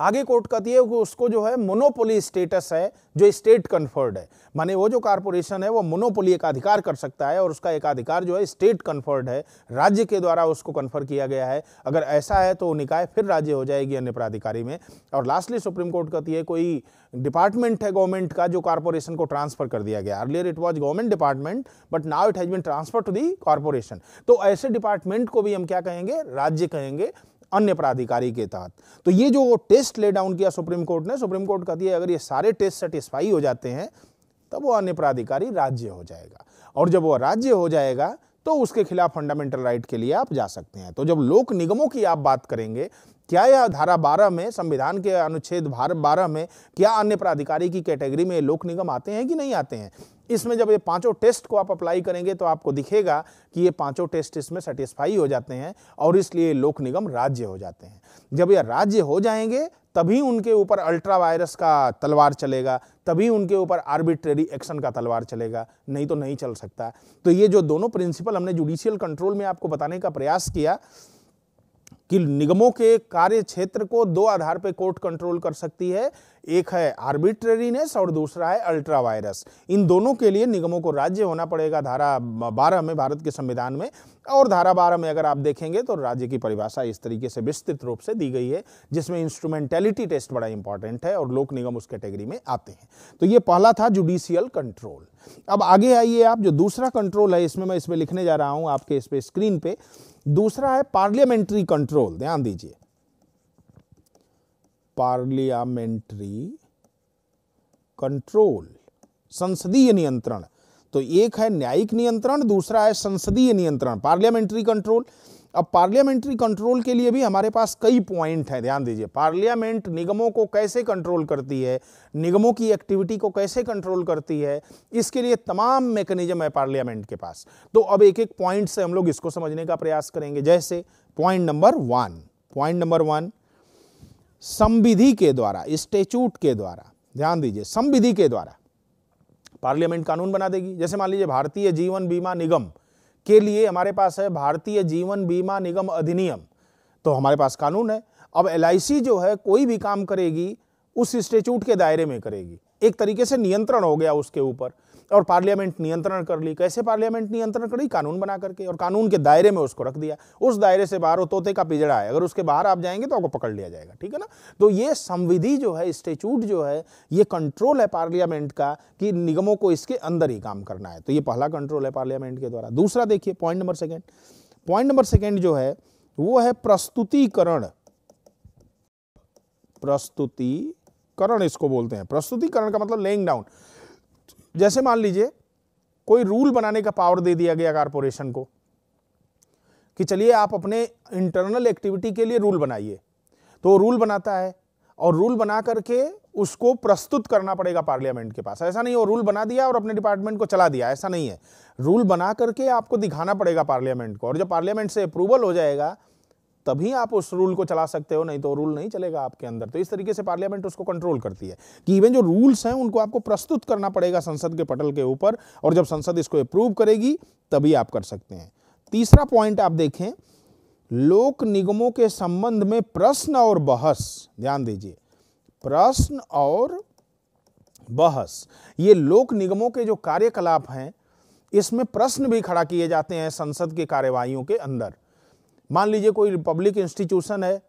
आगे कोर्ट कहती है कि उसको जो है मोनोपोली स्टेटस है जो स्टेट कन्फर्ड है माने वो जो कारपोरेशन है वो मोनोपोली एक अधिकार कर सकता है और उसका एक अधिकार जो है स्टेट कन्फर्ड है राज्य के द्वारा उसको कन्फर किया गया है अगर ऐसा है तो निकाय फिर राज्य हो जाएगी अन्य प्राधिकारी में और लास्टली सुप्रीम कोर्ट कहती है कोई डिपार्टमेंट है गवर्नमेंट का जो कारपोरेशन को ट्रांसफर कर दिया गया earlier it was government department but now it has been transfer to the corporation तो ऐसे डिपार्टमेंट को भी हम क्या कहेंगे राज्य कहेंगे अन्य प्राधिकारी के तहत तो ये जो टेस्ट ले डाउन किया सुप्रीम कोर्ट ने सुप्रीम कोर्ट का दिया अगर ये सारे टेस्ट सेटिस्फाई हो जाते हैं तब वो अन्य प्राधिकारी राज्य हो जाएगा और जब वो राज्य हो जाएगा तो उसके खिलाफ फंडामेंटल राइट के लिए आप जा सकते हैं तो जब लोक निगमों की आप बात करेंगे क्या यह धारा बारह में संविधान के अनुच्छेद बारह में क्या अन्य प्राधिकारी की कैटेगरी में लोक निगम आते हैं कि नहीं आते हैं इसमें जब ये पांचों टेस्ट को आप अप्लाई करेंगे तो आपको दिखेगा कि ये पांचों टेस्ट इसमें सेटिस्फाई हो जाते हैं और इसलिए लोक निगम राज्य हो जाते हैं जब ये राज्य हो जाएंगे तभी उनके ऊपर अल्ट्रा वायरस का तलवार चलेगा तभी उनके ऊपर आर्बिट्रेरी एक्शन का तलवार चलेगा नहीं तो नहीं चल सकता तो ये जो दोनों प्रिंसिपल हमने जुडिशियल कंट्रोल में आपको बताने का प्रयास किया कि निगमों के कार्य क्षेत्र को दो आधार पर कोर्ट कंट्रोल कर सकती है एक है आर्बिट्रेरीनेस और दूसरा है अल्ट्रा वायरस इन दोनों के लिए निगमों को राज्य होना पड़ेगा धारा बारह में भारत के संविधान में और धारा बारह में अगर आप देखेंगे तो राज्य की परिभाषा इस तरीके से विस्तृत रूप से दी गई है जिसमें इंस्ट्रूमेंटेलिटी टेस्ट बड़ा इंपॉर्टेंट है और लोक निगम उस कैटेगरी में आते हैं तो ये पहला था जुडिशियल कंट्रोल अब आगे आइए आप जो दूसरा कंट्रोल है इसमें मैं इसमें लिखने जा रहा हूं आपके इस पे स्क्रीन पे दूसरा है पार्लियामेंट्री कंट्रोल ध्यान दीजिए पार्लियामेंट्री कंट्रोल संसदीय नियंत्रण तो एक है न्यायिक नियंत्रण दूसरा है संसदीय नियंत्रण पार्लियामेंट्री कंट्रोल अब पार्लियामेंट्री कंट्रोल के लिए भी हमारे पास कई पॉइंट हैं ध्यान दीजिए पार्लियामेंट निगमों को कैसे कंट्रोल करती है निगमों की एक्टिविटी को कैसे कंट्रोल करती है इसके लिए तमाम मैकेनिज्म है पार्लियामेंट के पास तो अब एक एक पॉइंट से हम लोग इसको समझने का प्रयास करेंगे जैसे point number one point number one संविधि के द्वारा स्टेचूट के द्वारा ध्यान दीजिए संविधि के द्वारा पार्लियामेंट कानून बना देगी जैसे मान लीजिए भारतीय जीवन बीमा निगम के लिए हमारे पास है भारतीय जीवन बीमा निगम अधिनियम तो हमारे पास कानून है अब एल जो है कोई भी काम करेगी उस स्टेच्यूट के दायरे में करेगी एक तरीके से नियंत्रण हो गया उसके ऊपर और पार्लियामेंट नियंत्रण कर ली कैसे पार्लियामेंट नियंत्रण कर ली कानून बना करके और कानून के दायरे में उसको रख दिया उस दायरे से बाहर वो तोते का पिजड़ा है अगर उसके बाहर आप जाएंगे तो आपको पकड़ लिया जाएगा ठीक है ना तो ये संविधि जो है स्टेचूट जो है ये कंट्रोल है पार्लियामेंट का कि निगमों को इसके अंदर ही काम करना है तो ये पहला कंट्रोल है पार्लियामेंट के द्वारा दूसरा देखिए point number second point number second जो है वो है प्रस्तुतिकरण प्रस्तुतिकरण इसको बोलते हैं प्रस्तुतिकरण का मतलब लेइंग डाउन जैसे मान लीजिए कोई रूल बनाने का पावर दे दिया गया कारपोरेशन को कि चलिए आप अपने इंटरनल एक्टिविटी के लिए रूल बनाइए तो रूल बनाता है और रूल बना करके उसको प्रस्तुत करना पड़ेगा पार्लियामेंट के पास ऐसा नहीं हो रूल बना दिया और अपने डिपार्टमेंट को चला दिया ऐसा नहीं है रूल बना करके आपको दिखाना पड़ेगा पार्लियामेंट को और जब पार्लियामेंट से अप्रूवल हो जाएगा तभी आप उस रूल को चला सकते हो नहीं तो रूल नहीं चलेगा आपके अंदर तो इस तरीके से पार्लियामेंट उसको कंट्रोल करती है कि इवन जो रूल्स हैं उनको आपको प्रस्तुत करना पड़ेगा संसद के पटल के ऊपर और जब संसद इसको अप्रूव करेगी तभी आप कर सकते हैं तीसरा पॉइंट आप देखें लोक निगमों के संबंध में प्रश्न और बहस ध्यान दीजिए प्रश्न और बहस ये लोक निगमों के जो कार्यकलाप हैं इसमें प्रश्न भी खड़ा किए जाते हैं संसद के कार्यवाहियों के अंदर मान लीजिए कोई पब्लिक इंस्टीट्यूशन है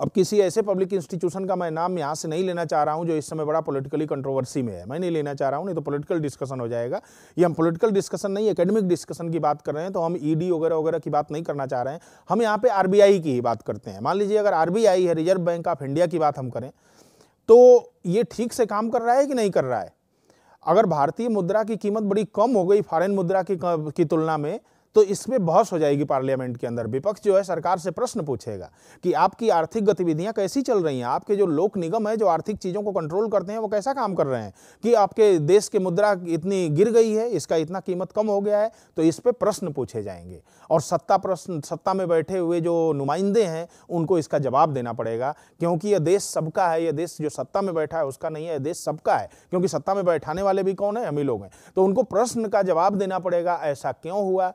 अब किसी ऐसे पब्लिक इंस्टीट्यूशन का मैं नाम यहाँ से नहीं लेना चाह रहा हूँ जो इस समय बड़ा पॉलिटिकली कंट्रोवर्सी में है मैं नहीं लेना चाह रहा हूँ नहीं तो पॉलिटिकल डिस्कशन हो जाएगा ये हम पॉलिटिकल डिस्कशन नहीं एकेडमिक डिस्कशन की बात कर रहे हैं तो हम ईडी e वगैरह वगैरह की बात नहीं करना चाह रहे हैं हम यहाँ पे आरबीआई की ही बात करते हैं मान लीजिए अगर आरबीआई है रिजर्व बैंक ऑफ इंडिया की बात हम करें तो ये ठीक से काम कर रहा है कि नहीं कर रहा है अगर भारतीय मुद्रा की कीमत बड़ी कम हो गई फॉरेन मुद्रा की तुलना में तो इसमें बहस हो जाएगी पार्लियामेंट के अंदर विपक्ष जो है सरकार से प्रश्न पूछेगा कि आपकी आर्थिक गतिविधियां कैसी चल रही हैं आपके जो लोक निगम है जो आर्थिक चीज़ों को कंट्रोल करते हैं वो कैसा काम कर रहे हैं कि आपके देश की मुद्रा इतनी गिर गई है इसका इतना कीमत कम हो गया है तो इस पर प्रश्न पूछे जाएंगे और सत्ता प्रश्न सत्ता में बैठे हुए जो नुमाइंदे हैं उनको इसका जवाब देना पड़ेगा क्योंकि यह देश सबका है यह देश जो सत्ता में बैठा है उसका नहीं है यह देश सबका है क्योंकि सत्ता में बैठाने वाले भी कौन है हम ही लोग हैं तो उनको प्रश्न का जवाब देना पड़ेगा ऐसा क्यों हुआ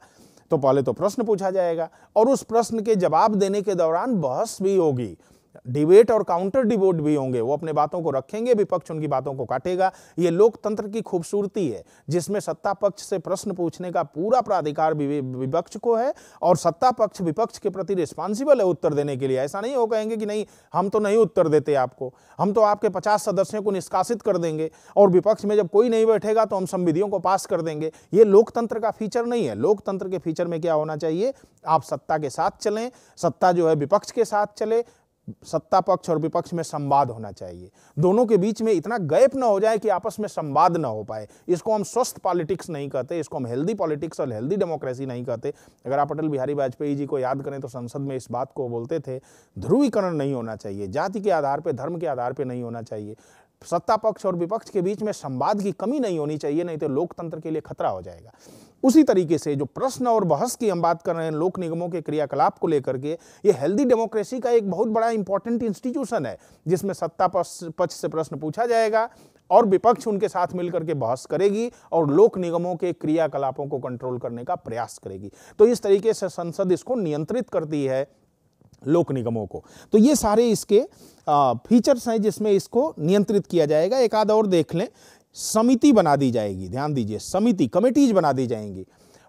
तो पहले तो प्रश्न पूछा जाएगा और उस प्रश्न के जवाब देने के दौरान बहस भी होगी डिबेट और काउंटर डिबेट भी होंगे वो अपने बातों को रखेंगे विपक्ष उनकी बातों को काटेगा ये लोकतंत्र की खूबसूरती है जिसमें सत्ता पक्ष से प्रश्न पूछने का पूरा प्राधिकार विपक्ष को है और सत्ता पक्ष विपक्ष के प्रति रिस्पॉन्सिबल है उत्तर देने के लिए ऐसा नहीं हो कहेंगे कि नहीं हम तो नहीं उत्तर देते आपको हम तो आपके पचास सदस्यों को निष्कासित कर देंगे और विपक्ष में जब कोई नहीं बैठेगा तो हम संविधियों को पास कर देंगे ये लोकतंत्र का फीचर नहीं है लोकतंत्र के फीचर में क्या होना चाहिए आप सत्ता के साथ चलें सत्ता जो है विपक्ष के साथ चले सत्ता पक्ष और विपक्ष में संवाद होना चाहिए दोनों के बीच में इतना गैप ना हो जाए कि आपस में संवाद ना हो पाए इसको हम स्वस्थ पॉलिटिक्स नहीं कहते इसको हम हेल्दी पॉलिटिक्स और हेल्दी डेमोक्रेसी नहीं कहते अगर आप अटल बिहारी वाजपेयी जी को याद करें तो संसद में इस बात को बोलते थे ध्रुवीकरण नहीं होना चाहिए जाति के आधार पर धर्म के आधार पर नहीं होना चाहिए सत्ता पक्ष और विपक्ष के बीच में संवाद की कमी नहीं होनी चाहिए नहीं तो लोकतंत्र के लिए खतरा हो जाएगा उसी तरीके से जो प्रश्न और बहस की हम बात कर रहे हैं लोक निगमों के क्रियाकलाप को लेकर के ये हेल्दी डेमोक्रेसी का एक बहुत बड़ा इंपॉर्टेंट इंस्टीट्यूशन है जिसमें सत्ता पक्ष से प्रश्न पूछा जाएगा और विपक्ष उनके साथ मिलकर के बहस करेगी और लोक निगमों के क्रियाकलापों को कंट्रोल करने का प्रयास करेगी तो इस तरीके से संसद इसको नियंत्रित करती है लोक निगमों को तो ये सारे इसके फीचर्स हैं जिसमें इसको नियंत्रित किया जाएगा एक आध और देख लें समिति बना दी जाएगी ध्यान दीजिए समिति कमेटीज बना दी जाएंगी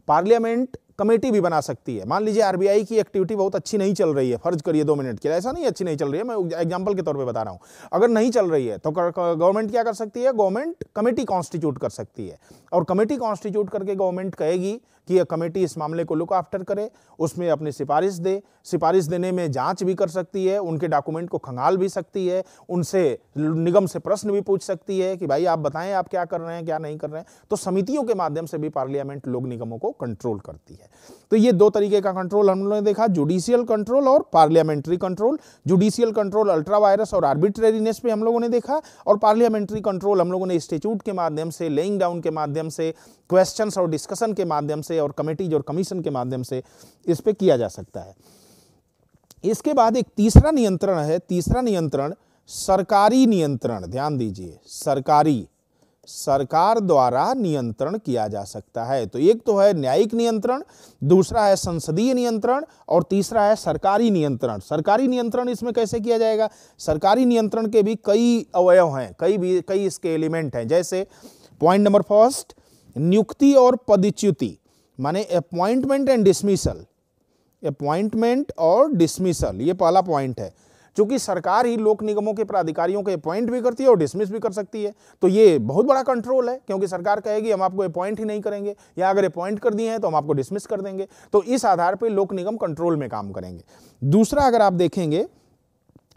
पार्लियामेंट कमेटी भी बना सकती है मान लीजिए आरबीआई की एक्टिविटी बहुत अच्छी नहीं चल रही है फर्ज करिए दो मिनट के लिए ऐसा नहीं अच्छी नहीं चल रही है मैं एग्जाम्पल के तौर पे बता रहा हूँ अगर नहीं चल रही है तो गवर्नमेंट क्या कर सकती है गवर्नमेंट कमेटी कॉन्स्टिट्यूट कर सकती है और कमेटी कॉन्स्टिट्यूट करके गवर्नमेंट कहेगी कि यह कमेटी इस मामले को लुक आफ्टर करे उसमें अपनी सिफारिश दे सिफारिश देने में जांच भी कर सकती है उनके डॉक्यूमेंट को खंगाल भी सकती है उनसे निगम से प्रश्न भी पूछ सकती है कि भाई आप बताएं आप क्या कर रहे हैं क्या नहीं कर रहे हैं तो समितियों के माध्यम से भी पार्लियामेंट लोक निगमों को कंट्रोल करती है तो ये दो तरीके का कंट्रोल हम लोगों ने देखा जुडिशियल कंट्रोल और parliamentary control judicial control ultra vires और आर्बिट्रेरीनेस पे हम लोगों ने देखा और पार्लियामेंट्री कंट्रोल हम लोगों ने इंस्टीट्यूट के माध्यम से लेइंग डाउन के माध्यम से क्वेश्चन और डिस्कशन के माध्यम से से और कमेटीज और कमीशन के माध्यम से इस पर किया जा सकता है इसके बाद एक तीसरा नियंत्रण है तीसरा नियंत्रण सरकारी नियंत्रण ध्यान दीजिए सरकारी सरकार द्वारा नियंत्रण किया जा सकता है तो एक तो है न्यायिक नियंत्रण दूसरा है संसदीय नियंत्रण और तीसरा है सरकारी नियंत्रण सरकारी नियंत्रण इसमें कैसे किया जाएगा सरकारी नियंत्रण के भी कई अवयव हैं कई भी कई इसके एलिमेंट हैं जैसे पॉइंट नंबर फर्स्ट नियुक्ति और पदच्युति माने अपॉइंटमेंट एंड डिसमिसल अपॉइंटमेंट और डिसमिसल ये पहला पॉइंट है चूंकि सरकार ही लोक निगमों के प्राधिकारियों के अपॉइंट भी करती है और डिसमिस भी कर सकती है तो ये बहुत बड़ा कंट्रोल है क्योंकि सरकार कहेगी हम आपको अपॉइंट ही नहीं करेंगे या अगर अपॉइंट कर दिए हैं तो हम आपको डिसमिस कर देंगे तो इस आधार पर लोक निगम कंट्रोल में काम करेंगे दूसरा अगर आप देखेंगे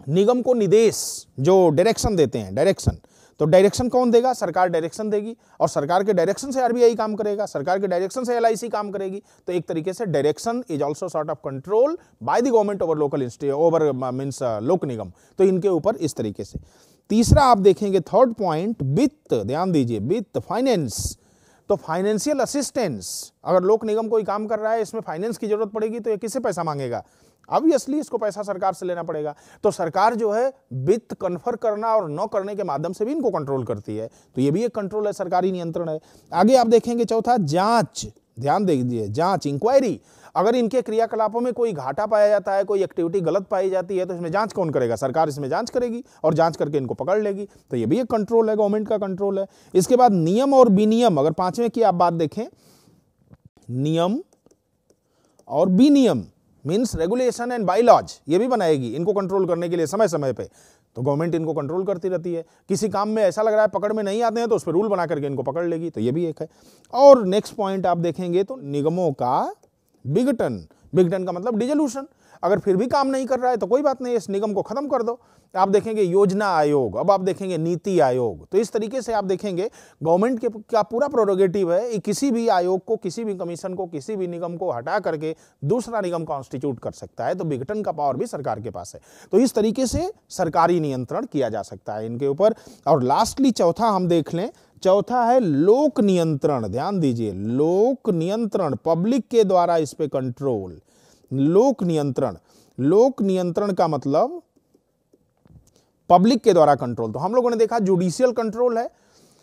निगम को निदेश जो डायरेक्शन देते हैं डायरेक्शन तो डायरेक्शन कौन देगा सरकार डायरेक्शन देगी और सरकार के डायरेक्शन से आरबीआई काम करेगा सरकार के डायरेक्शन से एलआईसी काम करेगी तो एक तरीके से direction is also sort of control by the government over local over means लोक निगम तो इनके ऊपर इस तरीके से तीसरा आप देखेंगे थर्ड पॉइंट वित्त ध्यान दीजिए वित्त फाइनेंस तो फाइनेंशियल असिस्टेंस अगर लोक निगम कोई काम कर रहा है इसमें फाइनेंस की जरूरत पड़ेगी तो ये किससे पैसा मांगेगा ऑब्वियसली इसको पैसा सरकार से लेना पड़ेगा तो सरकार जो है वित्त कन्फर करना और न करने के माध्यम से भी इनको कंट्रोल करती है तो ये भी एक कंट्रोल है सरकारी नियंत्रण है आगे आप देखेंगे चौथा जांच ध्यान दीजिए जांच इंक्वायरी अगर इनके क्रियाकलापों में कोई घाटा पाया जाता है कोई एक्टिविटी गलत पाई जाती है तो इसमें जांच कौन करेगा सरकार इसमें जांच करेगी और जांच करके इनको पकड़ लेगी तो ये भी एक कंट्रोल है गवर्नमेंट का कंट्रोल है इसके बाद नियम और विनियम अगर पांचवें की आप बात देखें नियम और विनियम मीन्स रेगुलेशन एंड बाईलॉज ये भी बनाएगी इनको कंट्रोल करने के लिए समय समय पर तो गवर्नमेंट इनको कंट्रोल करती रहती है किसी काम में ऐसा लग रहा है पकड़ में नहीं आते हैं तो उस पर रूल बना करके इनको पकड़ लेगी तो ये भी एक है और नेक्स्ट पॉइंट आप देखेंगे तो निगमों का बिगटन बिगटन का मतलब डिजोल्यूशन अगर फिर भी काम नहीं कर रहा है तो कोई बात नहीं इस निगम को खत्म कर दो आप देखेंगे योजना आयोग अब आप देखेंगे नीति आयोग तो इस तरीके से आप देखेंगे गवर्नमेंट के का पूरा प्रोरोगेटिव है किसी भी आयोग को किसी भी कमीशन को किसी भी निगम को हटा करके दूसरा निगम कॉन्स्टिट्यूट कर सकता है तो विघटन का पावर भी सरकार के पास है तो इस तरीके से सरकारी नियंत्रण किया जा सकता है इनके ऊपर और लास्टली चौथा हम देख लें चौथा है लोक नियंत्रण ध्यान दीजिए लोक नियंत्रण पब्लिक के द्वारा इस पे कंट्रोल लोक नियंत्रण लोक नियंत्रण का मतलब पब्लिक के द्वारा कंट्रोल तो हम लोगों ने देखा जुडिशियल कंट्रोल है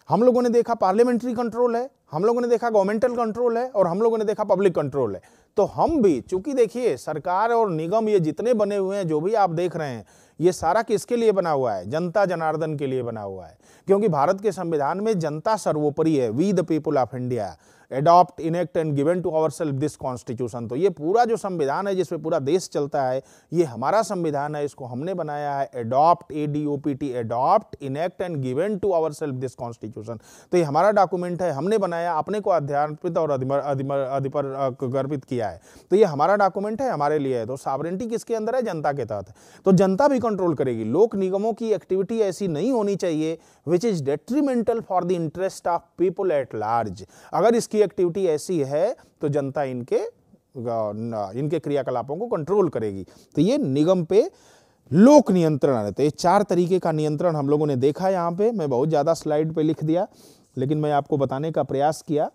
हम लोगों ने देखा पार्लियामेंट्री कंट्रोल है हम लोगों ने देखा गवर्नमेंटल कंट्रोल है और हम लोगों ने देखा पब्लिक कंट्रोल है तो हम भी चूंकि देखिए सरकार और निगम ये जितने बने हुए हैं जो भी आप देख रहे हैं ये सारा किसके लिए बना हुआ है जनता जनार्दन के लिए बना हुआ है क्योंकि भारत के संविधान में जनता सर्वोपरि है we the people of India adopt enact and given to our self this constitution तो ये पूरा जो संविधान है जिसमें पूरा देश चलता है ये हमारा संविधान है इसको हमने बनाया है adopt A D O P T adopt enact and given to our self this constitution तो ये हमारा डॉक्यूमेंट है हमने बनाया अपने को अध्यात्मित और अधिपर गर्भित किया है तो ये हमारा डॉक्यूमेंट है हमारे लिए है तो सावरेंटी किसके अंदर है जनता के तहत तो जनता भी कंट्रोल करेगी लोक निगमों की एक्टिविटी ऐसी नहीं होनी चाहिए which is detrimental for the interest of people at large अगर इसकी एक्टिविटी ऐसी है तो जनता इनके इनके क्रियाकलापों को कंट्रोल करेगी तो ये निगम पे लोक नियंत्रण रहते ये चार तरीके का नियंत्रण हम लोगों ने देखा यहाँ पे मैं बहुत ज़्यादा स्लाइड पे लिख दिया लेकिन मैं आपको बताने का प्रयास किया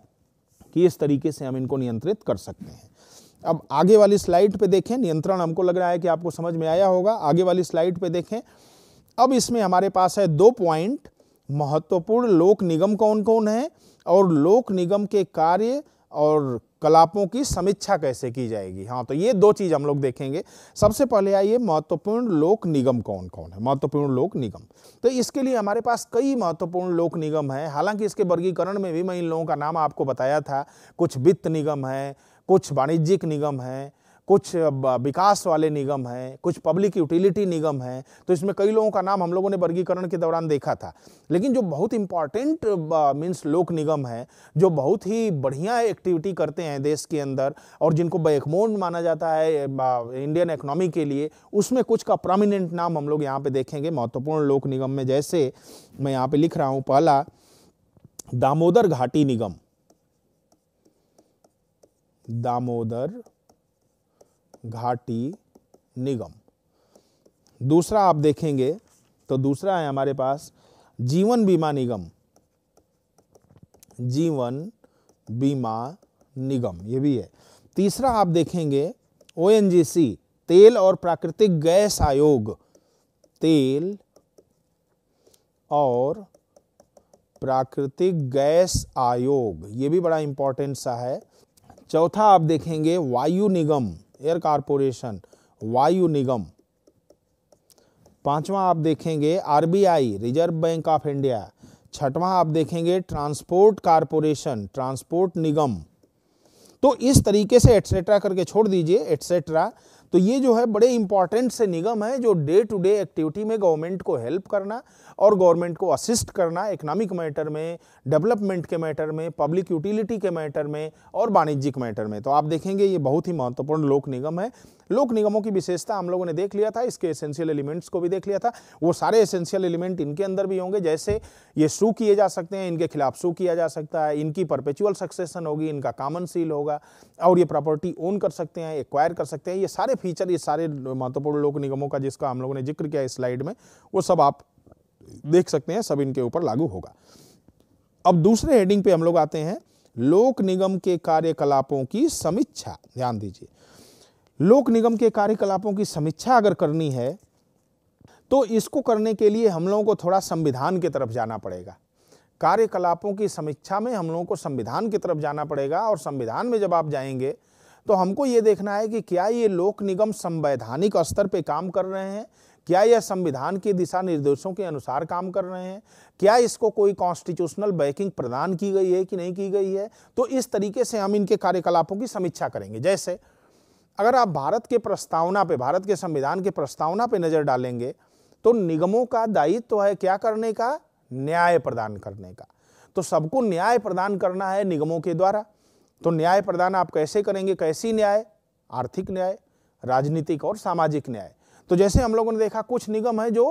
कि इस तरीके से हम इनको नियंत्रित कर सकते हैं अब आगे वाली स्लाइड पे देखें नियंत्रण हमको लग रहा है कि आपको समझ में आया होगा आगे वाली स्लाइड पे देखें अब इसमें हमारे पास है दो पॉइंट महत्वपूर्ण लोक निगम कौन कौन है और लोक निगम के कार्य और कलापों की समीक्षा कैसे की जाएगी हाँ तो ये दो चीज़ हम लोग देखेंगे सबसे पहले आइए महत्वपूर्ण लोक निगम कौन कौन है महत्वपूर्ण लोक निगम तो इसके लिए हमारे पास कई महत्वपूर्ण लोक निगम हैं हालांकि इसके वर्गीकरण में भी मैं इन लोगों का नाम आपको बताया था कुछ वित्त निगम है कुछ वाणिज्यिक निगम हैं कुछ विकास वाले निगम हैं कुछ पब्लिक यूटिलिटी निगम हैं तो इसमें कई लोगों का नाम हम लोगों ने वर्गीकरण के दौरान देखा था लेकिन जो बहुत इंपॉर्टेंट मीन्स लोक निगम हैं जो बहुत ही बढ़िया एक्टिविटी करते हैं देश के अंदर और जिनको बैकमोन माना जाता है इंडियन इकोनॉमी के लिए उसमें कुछ का प्रोमिनेंट नाम हम लोग यहाँ पे देखेंगे महत्वपूर्ण लोक निगम में जैसे मैं यहाँ पे लिख रहा हूँ पहला दामोदर घाटी निगम दामोदर घाटी निगम दूसरा आप देखेंगे तो दूसरा है हमारे पास जीवन बीमा निगम जीवन बीमा निगम ये भी है तीसरा आप देखेंगे ओ तेल और प्राकृतिक गैस आयोग तेल और प्राकृतिक गैस आयोग ये भी बड़ा इंपॉर्टेंट सा है चौथा आप देखेंगे वायु निगम एयर कारपोरेशन वायु निगम पांचवा आप देखेंगे RBI Reserve Bank of India छठवां आप देखेंगे ट्रांसपोर्ट कारपोरेशन ट्रांसपोर्ट निगम तो इस तरीके से एट्सेट्रा करके छोड़ दीजिए एट्सेट्रा तो ये जो है बड़े इंपॉर्टेंट से निगम है जो डे टू डे एक्टिविटी में गवर्नमेंट को हेल्प करना और गवर्नमेंट को असिस्ट करना इकोनॉमिक मैटर में डेवलपमेंट के मैटर में पब्लिक यूटिलिटी के मैटर में और वाणिज्यिक मैटर में तो आप देखेंगे ये बहुत ही महत्वपूर्ण लोक निगम है लोक निगमों की विशेषता हम लोगों ने देख लिया था इसके एसेंशियल एलिमेंट्स को भी देख लिया था वो सारे एसेंशियल एलिमेंट इनके अंदर भी होंगे जैसे ये शू किए जा सकते हैं इनके खिलाफ शू किया जा सकता है इनकी परपेचुअल सक्सेशन होगी इनका कॉमन सील होगा और ये प्रॉपर्टी ओन कर सकते हैं एक्वायर कर सकते हैं ये सारे फीचर ये सारे महत्वपूर्ण लोक निगमों का जिसका हम लोगों ने जिक्र किया इस स्लाइड में वो सब आप देख सकते हैं सब इनके ऊपर लागू होगा अब दूसरे हेडिंग पे हम लोग आते हैं लोक निगम के कार्यकलापों की समीक्षा ध्यान दीजिए लोक निगम के कार्यकलापों की समीक्षा अगर करनी है तो इसको करने के लिए हम लोगों को थोड़ा संविधान की तरफ जाना पड़ेगा कार्यकलापों की समीक्षा में हम लोगों को संविधान की तरफ जाना पड़ेगा और संविधान में जब आप जाएंगे तो हमको ये देखना है कि क्या ये लोक निगम संवैधानिक स्तर पे काम कर रहे हैं क्या यह संविधान के दिशा निर्देशों के अनुसार काम कर रहे हैं क्या इसको कोई कॉन्स्टिट्यूशनल बैकिंग प्रदान की गई है कि नहीं की गई है तो इस तरीके से हम इनके कार्यकलापों की समीक्षा करेंगे जैसे अगर आप भारत के प्रस्तावना पे भारत के संविधान के प्रस्तावना पे नज़र डालेंगे तो निगमों का दायित्व तो है क्या करने का न्याय प्रदान करने का तो सबको न्याय प्रदान करना है निगमों के द्वारा तो न्याय प्रदान आप कैसे करेंगे कैसी न्याय आर्थिक न्याय राजनीतिक और सामाजिक न्याय तो जैसे हम लोगों ने देखा कुछ निगम है जो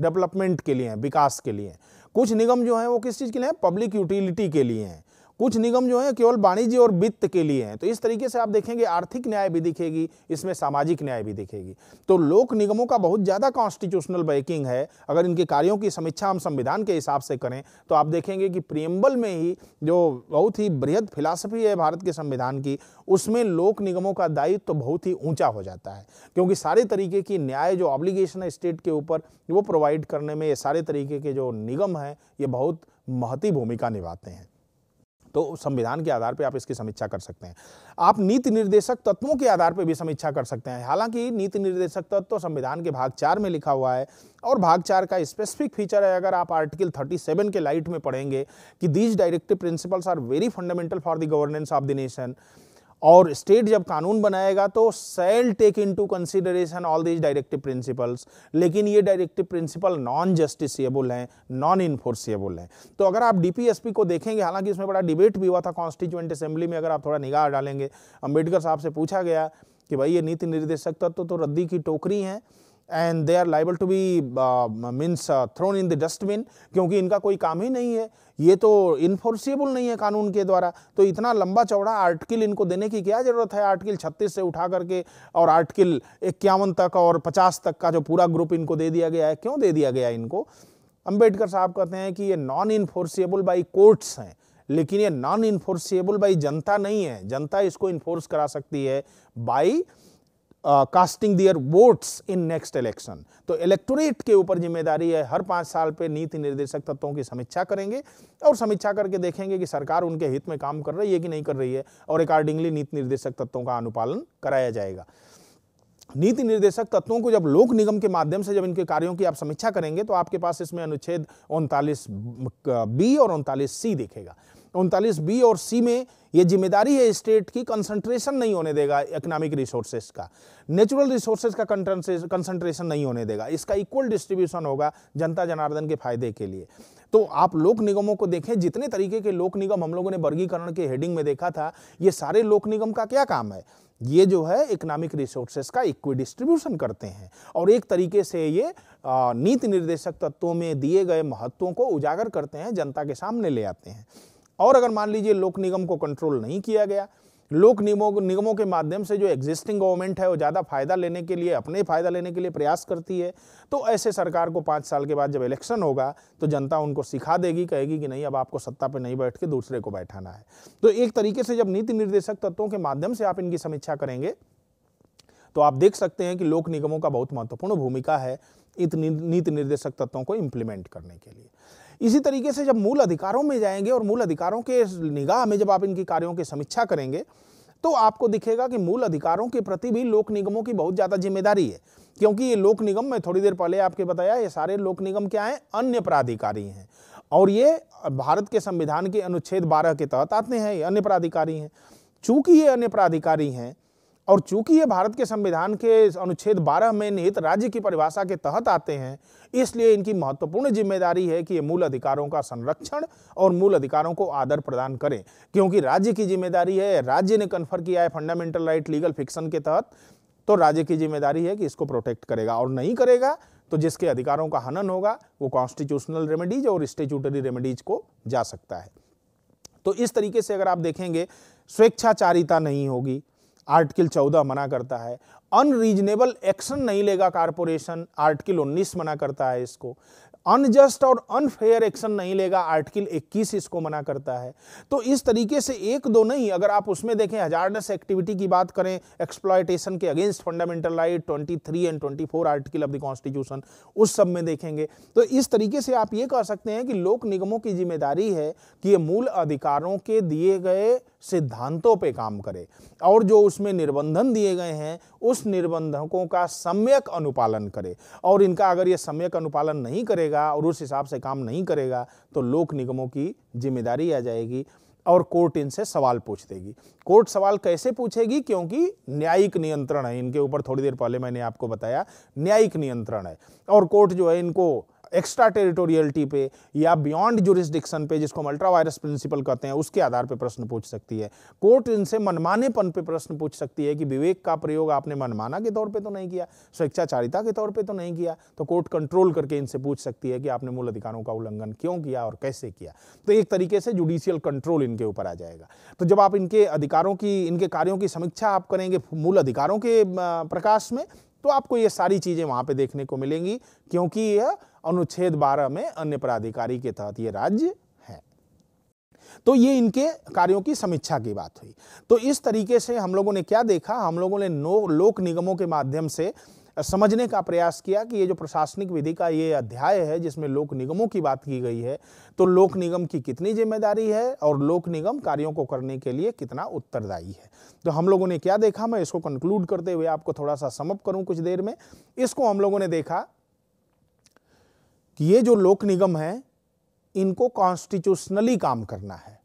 डेवलपमेंट के लिए हैं विकास के लिए कुछ निगम जो हैं वो किस चीज़ के लिए हैं पब्लिक यूटिलिटी के लिए हैं कुछ निगम जो है केवल वाणिज्य और वित्त के लिए हैं तो इस तरीके से आप देखेंगे आर्थिक न्याय भी दिखेगी इसमें सामाजिक न्याय भी दिखेगी तो लोक निगमों का बहुत ज़्यादा कॉन्स्टिट्यूशनल बैकिंग है अगर इनके कार्यों की समीक्षा हम संविधान के हिसाब से करें तो आप देखेंगे कि प्रियम्बल में ही जो बहुत ही बृहद फिलासफी है भारत के संविधान की उसमें लोक निगमों का दायित्व तो बहुत ही ऊंचा हो जाता है क्योंकि सारे तरीके की न्याय जो ऑब्लिगेशन है स्टेट के ऊपर वो प्रोवाइड करने में ये सारे तरीके के जो निगम हैं ये बहुत महती भूमिका निभाते हैं तो संविधान के आधार पर आप इसकी समीक्षा कर सकते हैं आप नीति निर्देशक तत्वों के आधार पर भी समीक्षा कर सकते हैं हालांकि नीति निर्देशक तत्व तो संविधान के भाग चार में लिखा हुआ है और भाग चार का स्पेसिफिक फीचर है अगर आप आर्टिकल 37 के लाइट में पढ़ेंगे कि these directive principles are very fundamental for the governance of the nation और स्टेट जब कानून बनाएगा तो shall take into consideration all these directive principles लेकिन ये डायरेक्टिव प्रिंसिपल नॉन जस्टिसबल हैं नॉन इन्फोर्सिएबल हैं तो अगर आप डीपीएसपी को देखेंगे हालांकि इसमें बड़ा डिबेट भी हुआ था कॉन्स्टिट्यूंट असेंबली में अगर आप थोड़ा निगाह डालेंगे अम्बेडकर साहब से पूछा गया कि भाई ये नीति निर्देशक तत्व तो, तो रद्दी की टोकरी हैं and they are liable to be means thrown in the dustbin क्योंकि इनका कोई काम ही नहीं है ये तो इन्फोर्सिबल नहीं है कानून के द्वारा तो इतना लंबा चौड़ा आर्टिकल इनको देने की क्या ज़रूरत है आर्टिकल 36 से उठा करके और आर्टिकल इक्यावन तक और 50 तक का जो पूरा ग्रुप इनको दे दिया गया है क्यों दे दिया गया इनको अम्बेडकर साहब कहते हैं कि ये नॉन इन्फोर्सिबल बाई कोर्ट्स हैं लेकिन ये नॉन इन्फोर्सिबल बाई जनता नहीं है जनता इसको इन्फोर्स करा सकती है by casting their votes in next election तो इलेक्टोरेट के ऊपर जिम्मेदारी है हर पाँच साल पे नीति निर्देशक तत्वों की समीक्षा करेंगे और समीक्षा करके देखेंगे कि सरकार उनके हित में काम कर रही है कि नहीं कर रही है और अकॉर्डिंगली नीति निर्देशक तत्वों का अनुपालन कराया जाएगा नीति निर्देशक तत्वों को जब लोक निगम के माध्यम से जब इनके कार्यों की आप समीक्षा करेंगे तो आपके पास इसमें अनुच्छेद उनतालीस बी और उनतालीस सी दिखेगा उनतालीस बी और सी में ये जिम्मेदारी है स्टेट की कंसंट्रेशन नहीं होने देगा इकोनॉमिक रिसोर्सेज का नेचुरल रिसोर्सेज का कंसंट्रेशन नहीं होने देगा इसका इक्वल डिस्ट्रीब्यूशन होगा जनता जनार्दन के फायदे के लिए तो आप लोक निगमों को देखें जितने तरीके के लोक निगम हम लोगों ने वर्गीकरण के हेडिंग में देखा था ये सारे लोक निगम का क्या काम है ये जो है इकोनॉमिक रिसोर्सेज का इक्वी डिस्ट्रीब्यूशन करते हैं और एक तरीके से ये नीति निर्देशक तत्वों में दिए गए महत्वों को उजागर करते हैं जनता के सामने ले आते हैं और अगर मान लीजिए लोक निगम को कंट्रोल नहीं किया गया लोक निगमों निगमों के माध्यम से जो एग्जिस्टिंग गवर्नमेंट है वो ज़्यादा फायदा लेने के लिए अपने फायदा लेने के लिए प्रयास करती है तो ऐसे सरकार को पाँच साल के बाद जब इलेक्शन होगा तो जनता उनको सिखा देगी कहेगी कि नहीं अब आपको सत्ता पर नहीं बैठ के दूसरे को बैठाना है तो एक तरीके से जब नीति निर्देशक तत्वों के माध्यम से आप इनकी समीक्षा करेंगे तो आप देख सकते हैं कि लोक निगमों का बहुत महत्वपूर्ण भूमिका है नीति निर्देशक तत्वों को इम्प्लीमेंट करने के लिए इसी तरीके से जब मूल अधिकारों में जाएंगे और मूल अधिकारों के निगाह में जब आप इनकी कार्यों की समीक्षा करेंगे तो आपको दिखेगा कि मूल अधिकारों के प्रति भी लोक निगमों की बहुत ज़्यादा जिम्मेदारी है क्योंकि ये लोक निगम में थोड़ी देर पहले आपके बताया ये सारे लोक निगम क्या हैं अन्य प्राधिकारी हैं और ये भारत के संविधान के अनुच्छेद 12 के तहत आते हैं ये अन्य प्राधिकारी हैं चूंकि ये अन्य प्राधिकारी हैं और चूंकि ये भारत के संविधान के अनुच्छेद 12 में निहित राज्य की परिभाषा के तहत आते हैं इसलिए इनकी महत्वपूर्ण जिम्मेदारी है कि ये मूल अधिकारों का संरक्षण और मूल अधिकारों को आदर प्रदान करें क्योंकि राज्य की जिम्मेदारी है राज्य ने कन्फर किया है फंडामेंटल राइट लीगल फिक्सन के तहत तो राज्य की जिम्मेदारी है कि इसको प्रोटेक्ट करेगा और नहीं करेगा तो जिसके अधिकारों का हनन होगा वो कॉन्स्टिट्यूशनल रेमेडीज और स्टेचूटरी रेमेडीज को जा सकता है तो इस तरीके से अगर आप देखेंगे स्वेच्छाचारिता नहीं होगी आर्टिकल 14 मना करता है अनरीजनेबल एक्शन नहीं लेगा कारपोरेशन आर्टिकल 19 मना करता है इसको अनजस्ट और अनफेयर एक्शन नहीं लेगा आर्टिकल 21 इसको मना करता है तो इस तरीके से एक दो नहीं अगर आप उसमें देखें हजारडस एक्टिविटी की बात करें एक्सप्लॉयटेशन के against fundamental right 23 and 24 article of the constitution उस सब में देखेंगे तो इस तरीके से आप ये कह सकते हैं कि लोक निगमों की जिम्मेदारी है कि ये मूल अधिकारों के दिए गए सिद्धांतों पे काम करे और जो उसमें निर्बंधन दिए गए हैं उस निर्बंधकों का सम्यक अनुपालन करे और इनका अगर ये सम्यक अनुपालन नहीं करेगा करेगा और उस हिसाब से काम नहीं करेगा तो लोक निगमों की जिम्मेदारी आ जाएगी और कोर्ट इनसे सवाल पूछ देगी कोर्ट सवाल कैसे पूछेगी क्योंकि न्यायिक नियंत्रण है इनके ऊपर थोड़ी देर पहले मैंने आपको बताया न्यायिक नियंत्रण है और कोर्ट जो है इनको एक्स्ट्रा टेरिटोरियलिटी पे या बियॉन्ड जुरिस्डिक्शन पे जिसको हम अल्ट्रावायरस प्रिंसिपल कहते हैं उसके आधार पे प्रश्न पूछ सकती है कोर्ट इनसे मनमानेपन पे प्रश्न पूछ सकती है कि विवेक का प्रयोग आपने मनमाना के तौर पे तो नहीं किया स्वेच्छाचारिता के तौर पे तो नहीं किया तो कोर्ट कंट्रोल करके इनसे पूछ सकती है कि आपने मूल अधिकारों का उल्लंघन क्यों किया और कैसे किया तो एक तरीके से जुडिशियल कंट्रोल इनके ऊपर आ जाएगा तो जब आप इनके अधिकारों की इनके कार्यों की समीक्षा आप करेंगे मूल अधिकारों के प्रकाश में तो आपको ये सारी चीज़ें वहां पे देखने को मिलेंगी क्योंकि यह अनुच्छेद 12 में अन्य पदाधिकारी के तहत ये राज्य है तो ये इनके कार्यों की समीक्षा की बात हुई तो इस तरीके से हम लोगों ने क्या देखा हम लोगों ने नो लोक निगमों के माध्यम से समझने का प्रयास किया कि ये जो प्रशासनिक विधि का ये अध्याय है जिसमें लोक निगमों की बात की गई है तो लोक निगम की कितनी जिम्मेदारी है और लोक निगम कार्यों को करने के लिए कितना उत्तरदायी है तो हम लोगों ने क्या देखा मैं इसको कंक्लूड करते हुए आपको थोड़ा सा समअप करूं कुछ देर में इसको हम लोगों ने देखा कि ये जो लोक निगम है इनको कॉन्स्टिट्यूशनली काम करना है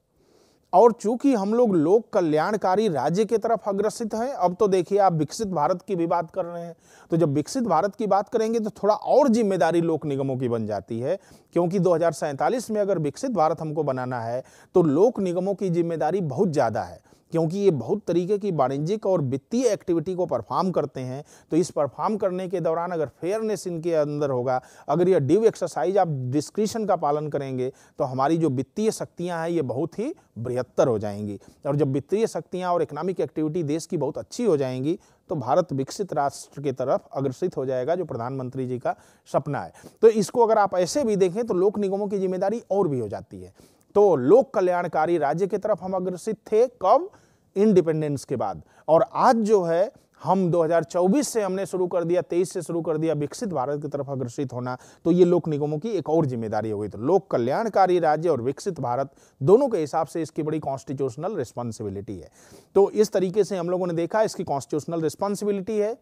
और चूंकि हम लोग लोक कल्याणकारी राज्य की तरफ अग्रसित हैं अब तो देखिए आप विकसित भारत की भी बात कर रहे हैं तो जब विकसित भारत की बात करेंगे तो थोड़ा और जिम्मेदारी लोक निगमों की बन जाती है क्योंकि दो में अगर विकसित भारत हमको बनाना है तो लोक निगमों की जिम्मेदारी बहुत ज़्यादा है क्योंकि ये बहुत तरीके की वाणिज्यिक और वित्तीय एक्टिविटी को परफॉर्म करते हैं तो इस परफॉर्म करने के दौरान अगर फेयरनेस इनके अंदर होगा अगर ये ड्यू एक्सरसाइज आप डिस्क्रिशन का पालन करेंगे तो हमारी जो वित्तीय शक्तियाँ हैं ये बहुत ही बृहत्तर हो जाएंगी और जब वित्तीय शक्तियाँ और इकोनॉमिक एक्टिविटी देश की बहुत अच्छी हो जाएंगी तो भारत विकसित राष्ट्र की तरफ अग्रसित हो जाएगा जो प्रधानमंत्री जी का सपना है तो इसको अगर आप ऐसे भी देखें तो लोक निगमों की जिम्मेदारी और भी हो जाती है तो लोक कल्याणकारी राज्य की तरफ हम अग्रसित थे कब इंडिपेंडेंस के बाद और आज जो है हम 2024 से हमने शुरू कर दिया 23 से शुरू कर दिया विकसित भारत की तरफ अग्रसित होना तो ये लोक निगमों की एक और जिम्मेदारी हो गई तो लोक कल्याणकारी राज्य और विकसित भारत दोनों के हिसाब से इसकी बड़ी कॉन्स्टिट्यूशनल रिस्पॉन्सिबिलिटी है तो इस तरीके से हम लोगों ने देखा इसकी कॉन्स्टिट्यूशनल रिस्पॉन्सिबिलिटी है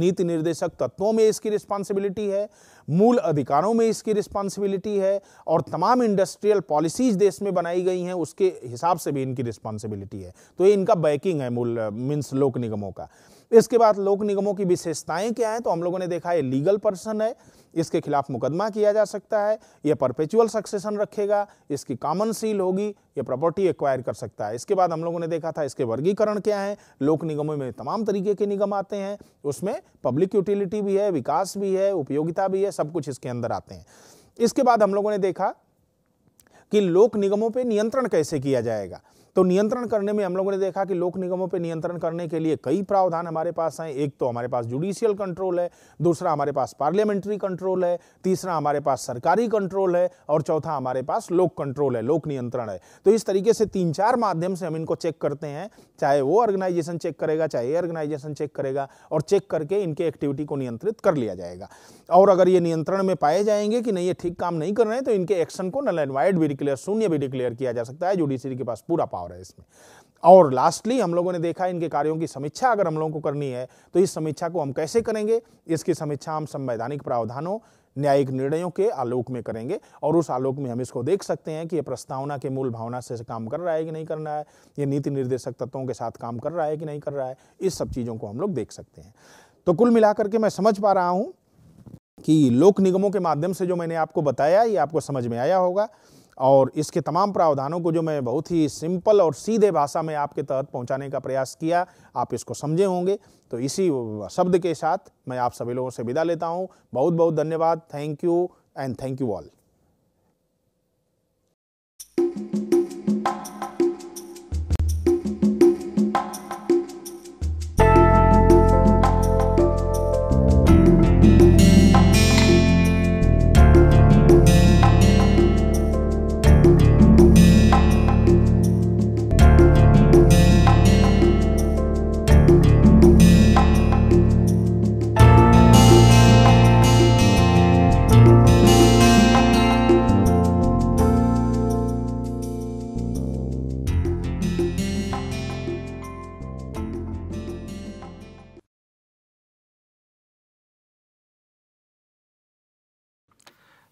नीति निर्देशक तत्वों में इसकी रिस्पॉन्सिबिलिटी है मूल अधिकारों में इसकी रिस्पॉन्सिबिलिटी है और तमाम इंडस्ट्रियल पॉलिसीज देश में बनाई गई हैं उसके हिसाब से भी इनकी रिस्पॉन्सिबिलिटी है तो ये इनका बैकिंग है मूल मीन्स लोक निगमों का इसके बाद लोक निगमों की विशेषताएं क्या हैं तो हम लोगों ने देखा ये लीगल पर्सन है इसके खिलाफ मुकदमा किया जा सकता है ये परपेचुअल सक्सेशन रखेगा इसकी कॉमन सील होगी ये प्रॉपर्टी एक्वायर कर सकता है इसके बाद हम लोगों ने देखा था इसके वर्गीकरण क्या है लोक निगमों में तमाम तरीके के निगम आते हैं उसमें पब्लिक यूटिलिटी भी है विकास भी है उपयोगिता भी है सब कुछ इसके अंदर आते हैं इसके बाद हम लोगों ने देखा कि लोक निगमों पर नियंत्रण कैसे किया जाएगा तो नियंत्रण करने में हम लोगों ने देखा कि लोक निगमों पर नियंत्रण करने के लिए कई प्रावधान हमारे पास हैं एक तो हमारे पास जुडिशियल कंट्रोल है दूसरा हमारे पास पार्लियामेंट्री कंट्रोल है तीसरा हमारे पास सरकारी कंट्रोल है और चौथा हमारे पास लोक कंट्रोल है लोक नियंत्रण है तो इस तरीके से तीन चार माध्यम से हम इनको चेक करते हैं चाहे वो ऑर्गेनाइजेशन चेक करेगा चाहे ये ऑर्गेनाइजेशन चेक करेगा और चेक करके इनके एक्टिविटी को नियंत्रित कर लिया जाएगा और अगर ये नियंत्रण में पाए जाएंगे कि नहीं ये ठीक काम नहीं कर रहे हैं तो इनके एक्शन को नल एंड वाइड भी डिक्लेयर शून्य भी डिक्लेयर किया जा सकता है जुडिशरी के पास पूरा पावर हो रहा है इसमें और लास्टली हम लोगों ने देखा इनके कार्यों की समीक्षा अगर हम लोगों को करनी है तो इस समीक्षा को हम कैसे करेंगे इसकी समीक्षा हम संवैधानिक प्रावधानों न्यायिक निर्णयों के आलोक में करेंगे और उस आलोक में हम इसको देख सकते हैं कि ये प्रस्तावना के मूल भावना से काम कर रहा है कि नहीं कर रहा है ये नीति निर्देशक तत्वों के साथ काम कर रहा है कि नहीं कर रहा है इस सब चीज़ों को हम लोग देख सकते हैं तो कुल मिलाकर के मैं समझ पा रहा हूँ कि लोक निगमों के माध्यम से जो मैंने आपको बताया ये आपको समझ में आया होगा और इसके तमाम प्रावधानों को जो मैं बहुत ही सिंपल और सीधे भाषा में आपके तहत पहुंचाने का प्रयास किया आप इसको समझे होंगे तो इसी शब्द के साथ मैं आप सभी लोगों से विदा लेता हूं बहुत बहुत धन्यवाद thank you and thank you all